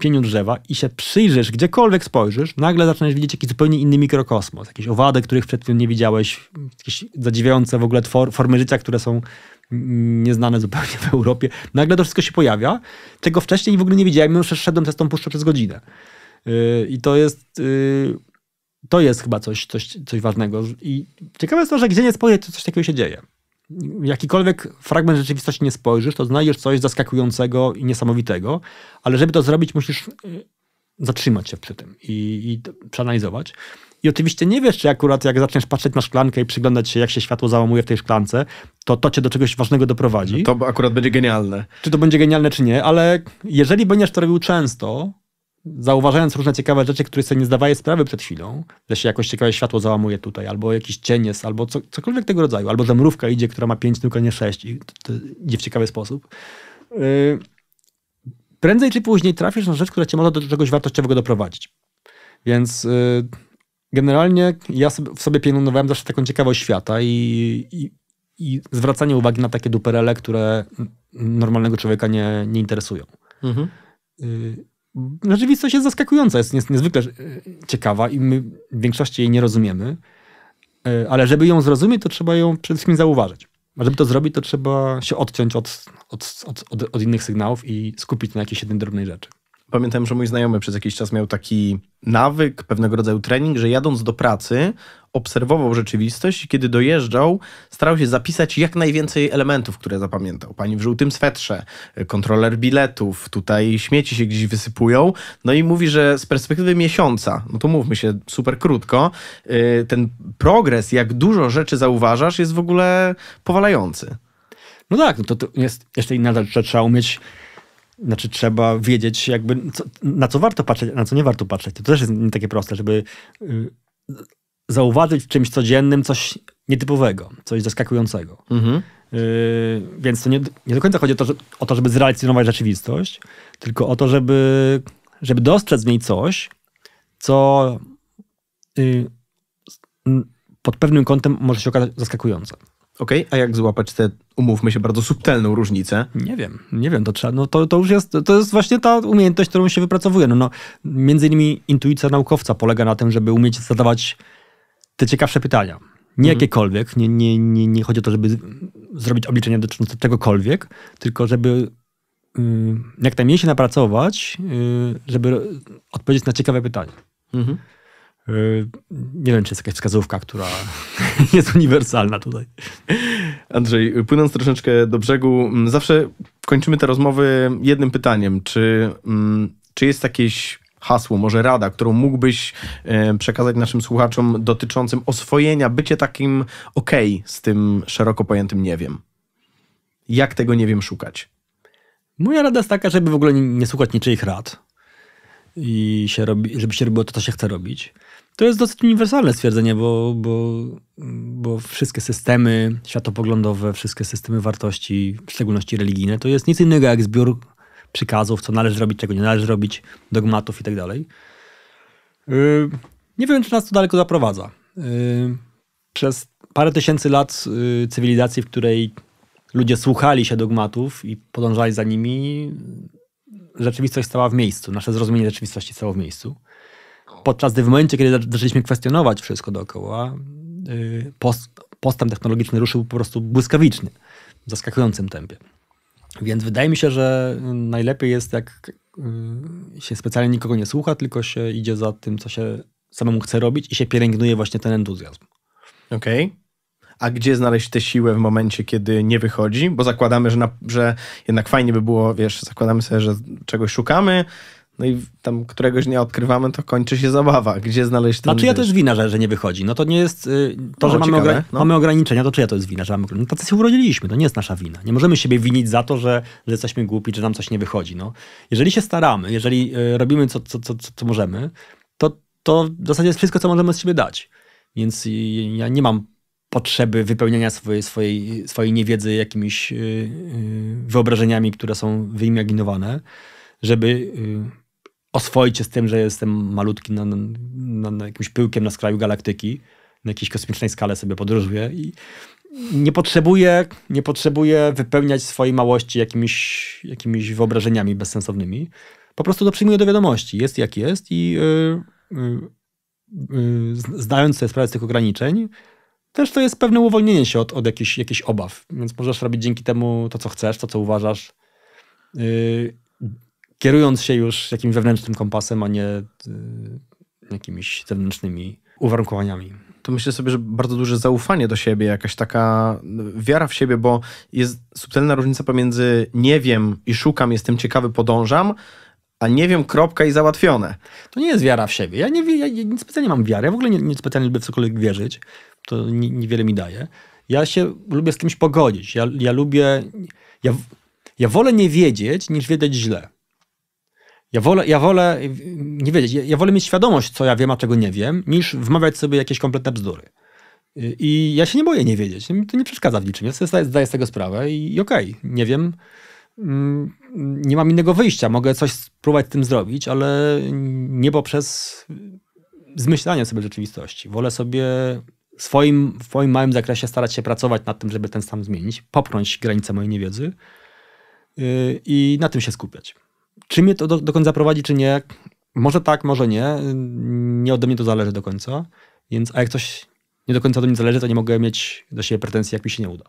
pieniu drzewa i się przyjrzysz, gdziekolwiek spojrzysz, nagle zaczynasz widzieć jakiś zupełnie inny mikrokosmos, jakieś owady, których przed nie widziałeś, jakieś zadziwiające w ogóle formy życia, które są mm, nieznane zupełnie w Europie. Nagle to wszystko się pojawia, czego wcześniej w ogóle nie widziałem, mimo że szedłem przez tą puszczę przez godzinę. Yy, I to jest... Yy, to jest chyba coś, coś, coś ważnego. I ciekawe jest to, że gdzie nie spojrzeć, to coś takiego się dzieje jakikolwiek fragment rzeczywistości nie spojrzysz, to znajdziesz coś zaskakującego i niesamowitego, ale żeby to zrobić, musisz y, zatrzymać się przy tym i, i przeanalizować. I oczywiście nie wiesz, czy akurat jak zaczniesz patrzeć na szklankę i przyglądać się, jak się światło załamuje w tej szklance, to to cię do czegoś ważnego doprowadzi. No to akurat będzie genialne. Czy to będzie genialne, czy nie, ale jeżeli będziesz to robił często, zauważając różne ciekawe rzeczy, których sobie nie zdawałem sprawy przed chwilą, że się jakoś ciekawe światło załamuje tutaj, albo jakiś cień jest, albo co, cokolwiek tego rodzaju, albo że mrówka idzie, która ma pięć, tylko nie sześć i to, to idzie w ciekawy sposób. Yy, prędzej czy później trafisz na rzecz, która cię może do czegoś wartościowego doprowadzić. Więc yy, generalnie ja sobie, w sobie pielęgnowałem zawsze taką ciekawość świata i, i, i, zwracanie uwagi na takie duperele, które normalnego człowieka nie, nie interesują. Mhm. Yy, rzeczywistość jest zaskakująca, jest niezwykle e, ciekawa i my w większości jej nie rozumiemy, e, ale żeby ją zrozumieć, to trzeba ją przede wszystkim zauważyć. A żeby to zrobić, to trzeba się odciąć od, od, od, od innych sygnałów i skupić na jakiejś jednej drobnej rzeczy. Pamiętam, że mój znajomy przez jakiś czas miał taki nawyk, pewnego rodzaju trening, że jadąc do pracy obserwował rzeczywistość i kiedy dojeżdżał, starał się zapisać jak najwięcej elementów, które zapamiętał. Pani w żółtym swetrze, kontroler biletów, tutaj śmieci się gdzieś wysypują. No i mówi, że z perspektywy miesiąca, no to mówmy się super krótko, y, ten progres, jak dużo rzeczy zauważasz, jest w ogóle powalający. No tak, no to, to jest jeszcze inna rzecz, trzeba umieć znaczy trzeba wiedzieć jakby, co, na co warto patrzeć, na co nie warto patrzeć. To też jest nie takie proste, żeby y, zauważyć w czymś codziennym coś nietypowego, coś zaskakującego. Mhm. Y, więc to nie, nie, do końca chodzi o to, że, o to, żeby zrealizować rzeczywistość, tylko o to, żeby, żeby dostrzec w niej coś, co y, pod pewnym kątem może się okazać zaskakujące. Okej, okay, a jak złapać te umówmy się, bardzo subtelną różnicę. Nie wiem, nie wiem, to trzeba, no to, to już jest, to jest właśnie ta umiejętność, którą się wypracowuje. No, no, między innymi intuicja naukowca polega na tym, żeby umieć zadawać te ciekawsze pytania. Nie mhm. jakiekolwiek, nie, nie, nie, nie chodzi o to, żeby zrobić obliczenia dotyczące czegokolwiek, tylko żeby y, jak najmniej się napracować, y, żeby odpowiedzieć na ciekawe pytanie. Mhm. Y, nie wiem, czy jest jakaś wskazówka, która jest uniwersalna tutaj. Andrzej, płynąc troszeczkę do brzegu, mm, zawsze kończymy te rozmowy jednym pytaniem. Czy, mm, czy jest jakieś hasło, może rada, którą mógłbyś e, przekazać naszym słuchaczom dotyczącym oswojenia, bycie takim okej z tym szeroko pojętym nie wiem? Jak tego nie wiem szukać? Moja rada jest taka, żeby w ogóle nie słuchać niczyich rad i się robi, żeby się robiło to, co się chce robić. To jest dosyć uniwersalne stwierdzenie, bo, bo, bo wszystkie systemy światopoglądowe, wszystkie systemy wartości, w szczególności religijne, to jest nic innego jak zbiór przykazów, co należy robić, czego nie należy robić, dogmatów itd. Tak yy, nie wiem, czy nas to daleko zaprowadza. Yy, przez parę tysięcy lat yy, cywilizacji, w której ludzie słuchali się dogmatów i podążali za nimi, rzeczywistość stała w miejscu, nasze zrozumienie rzeczywistości stało w miejscu. Podczas gdy w momencie, kiedy zaczęliśmy kwestionować wszystko dookoła, y, post, postęp technologiczny ruszył po prostu błyskawicznie, w zaskakującym tempie. Więc wydaje mi się, że najlepiej jest, jak y, się specjalnie nikogo nie słucha, tylko się idzie za tym, co się samemu chce robić i się pielęgnuje właśnie ten entuzjazm. Okej. Okay. A gdzie znaleźć tę siłę w momencie, kiedy nie wychodzi? Bo zakładamy, że, na, że jednak fajnie by było, wiesz, zakładamy sobie, że czegoś szukamy, no i tam któregoś dnia odkrywamy, to kończy się zabawa. Gdzie znaleźć ten... A czy ja też wina, że, że nie wychodzi? No to nie jest... Y, to, no, że mamy, ciekawe, no. mamy ograniczenia, to czy ja to jest wina, że mamy No tacy się urodziliśmy, to nie jest nasza wina. Nie możemy siebie winić za to, że, że jesteśmy głupi, że nam coś nie wychodzi. No. Jeżeli się staramy, jeżeli y, robimy co, co, co, co, co możemy, to, to w zasadzie jest wszystko, co możemy z siebie dać. Więc y, ja nie mam potrzeby wypełniania swojej, swojej, swojej niewiedzy jakimiś wyobrażeniami, które są wyimaginowane, żeby oswoić się z tym, że jestem malutki na, na, na jakimś pyłkiem na skraju galaktyki, na jakiejś kosmicznej skale sobie podróżuję i nie potrzebuję, nie potrzebuję wypełniać swojej małości jakimiś, jakimiś wyobrażeniami bezsensownymi. Po prostu to przyjmuję do wiadomości. Jest jak jest i yy, yy, yy, zdając sobie sprawę z tych ograniczeń, też to jest pewne uwolnienie się od, od jakichś, jakichś obaw. Więc możesz robić dzięki temu to, co chcesz, to, co uważasz. Y, kierując się już jakimś wewnętrznym kompasem, a nie y, jakimiś zewnętrznymi uwarunkowaniami. To myślę sobie, że bardzo duże zaufanie do siebie, jakaś taka wiara w siebie, bo jest subtelna różnica pomiędzy nie wiem i szukam, jestem ciekawy, podążam, a nie wiem, kropka i załatwione. To nie jest wiara w siebie. Ja nie, ja, ja nie specjalnie mam wiary. Ja w ogóle nie, nie specjalnie lubię w cokolwiek wierzyć. To niewiele mi daje. Ja się lubię z kimś pogodzić. Ja, ja lubię... Ja, ja wolę nie wiedzieć, niż wiedzieć źle. Ja wolę, ja wolę nie wiedzieć, ja, wolę mieć świadomość, co ja wiem, a czego nie wiem, niż wmawiać sobie jakieś kompletne bzdury. Y, I ja się nie boję nie wiedzieć. No, to nie przeszkadza w niczym. Ja sobie zdaję z tego sprawę i, i okej, okay, nie wiem. Mm, nie mam innego wyjścia. Mogę coś spróbować z tym zrobić, ale nie poprzez zmyślanie sobie rzeczywistości. Wolę sobie swoim, w swoim małym zakresie starać się pracować nad tym, żeby ten stan zmienić, popchnąć granicę mojej niewiedzy y, i na tym się skupiać. Czy mnie to do, dokąd zaprowadzi, czy nie? Może tak, może nie. Nie ode mnie to zależy do końca. Więc, a jak coś nie do końca do mnie zależy, to nie mogę mieć do siebie pretensji, jak mi się nie uda.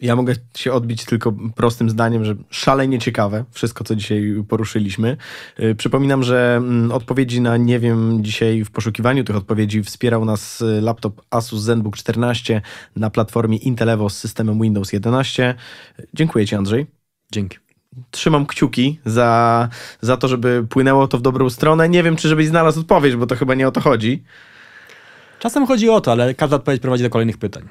Ja mogę się odbić tylko prostym zdaniem, że szalenie ciekawe wszystko, co dzisiaj poruszyliśmy. Y, przypominam, że mm, odpowiedzi na nie wiem dzisiaj w poszukiwaniu tych odpowiedzi wspierał nas y, laptop Asus ZenBook 14 na platformie Intel Evo z systemem Windows 11. Dziękuję Ci Andrzej. Dzięki trzymam kciuki za, za to, żeby płynęło to w dobrą stronę. Nie wiem, czy żebyś znalazł odpowiedź, bo to chyba nie o to chodzi. Czasem chodzi o to, ale każda odpowiedź prowadzi do kolejnych pytań.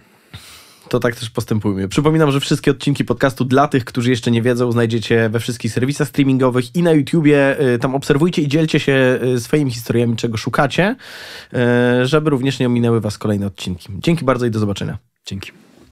To tak też postępujmy. Przypominam, że wszystkie odcinki podcastu dla tych, którzy jeszcze nie wiedzą, znajdziecie we wszystkich serwisach streamingowych i na YouTubie. Y, tam obserwujcie i dzielcie się y, swoimi historiami, czego szukacie, y, żeby również nie ominęły Was kolejne odcinki. Dzięki bardzo i do zobaczenia. Dzięki.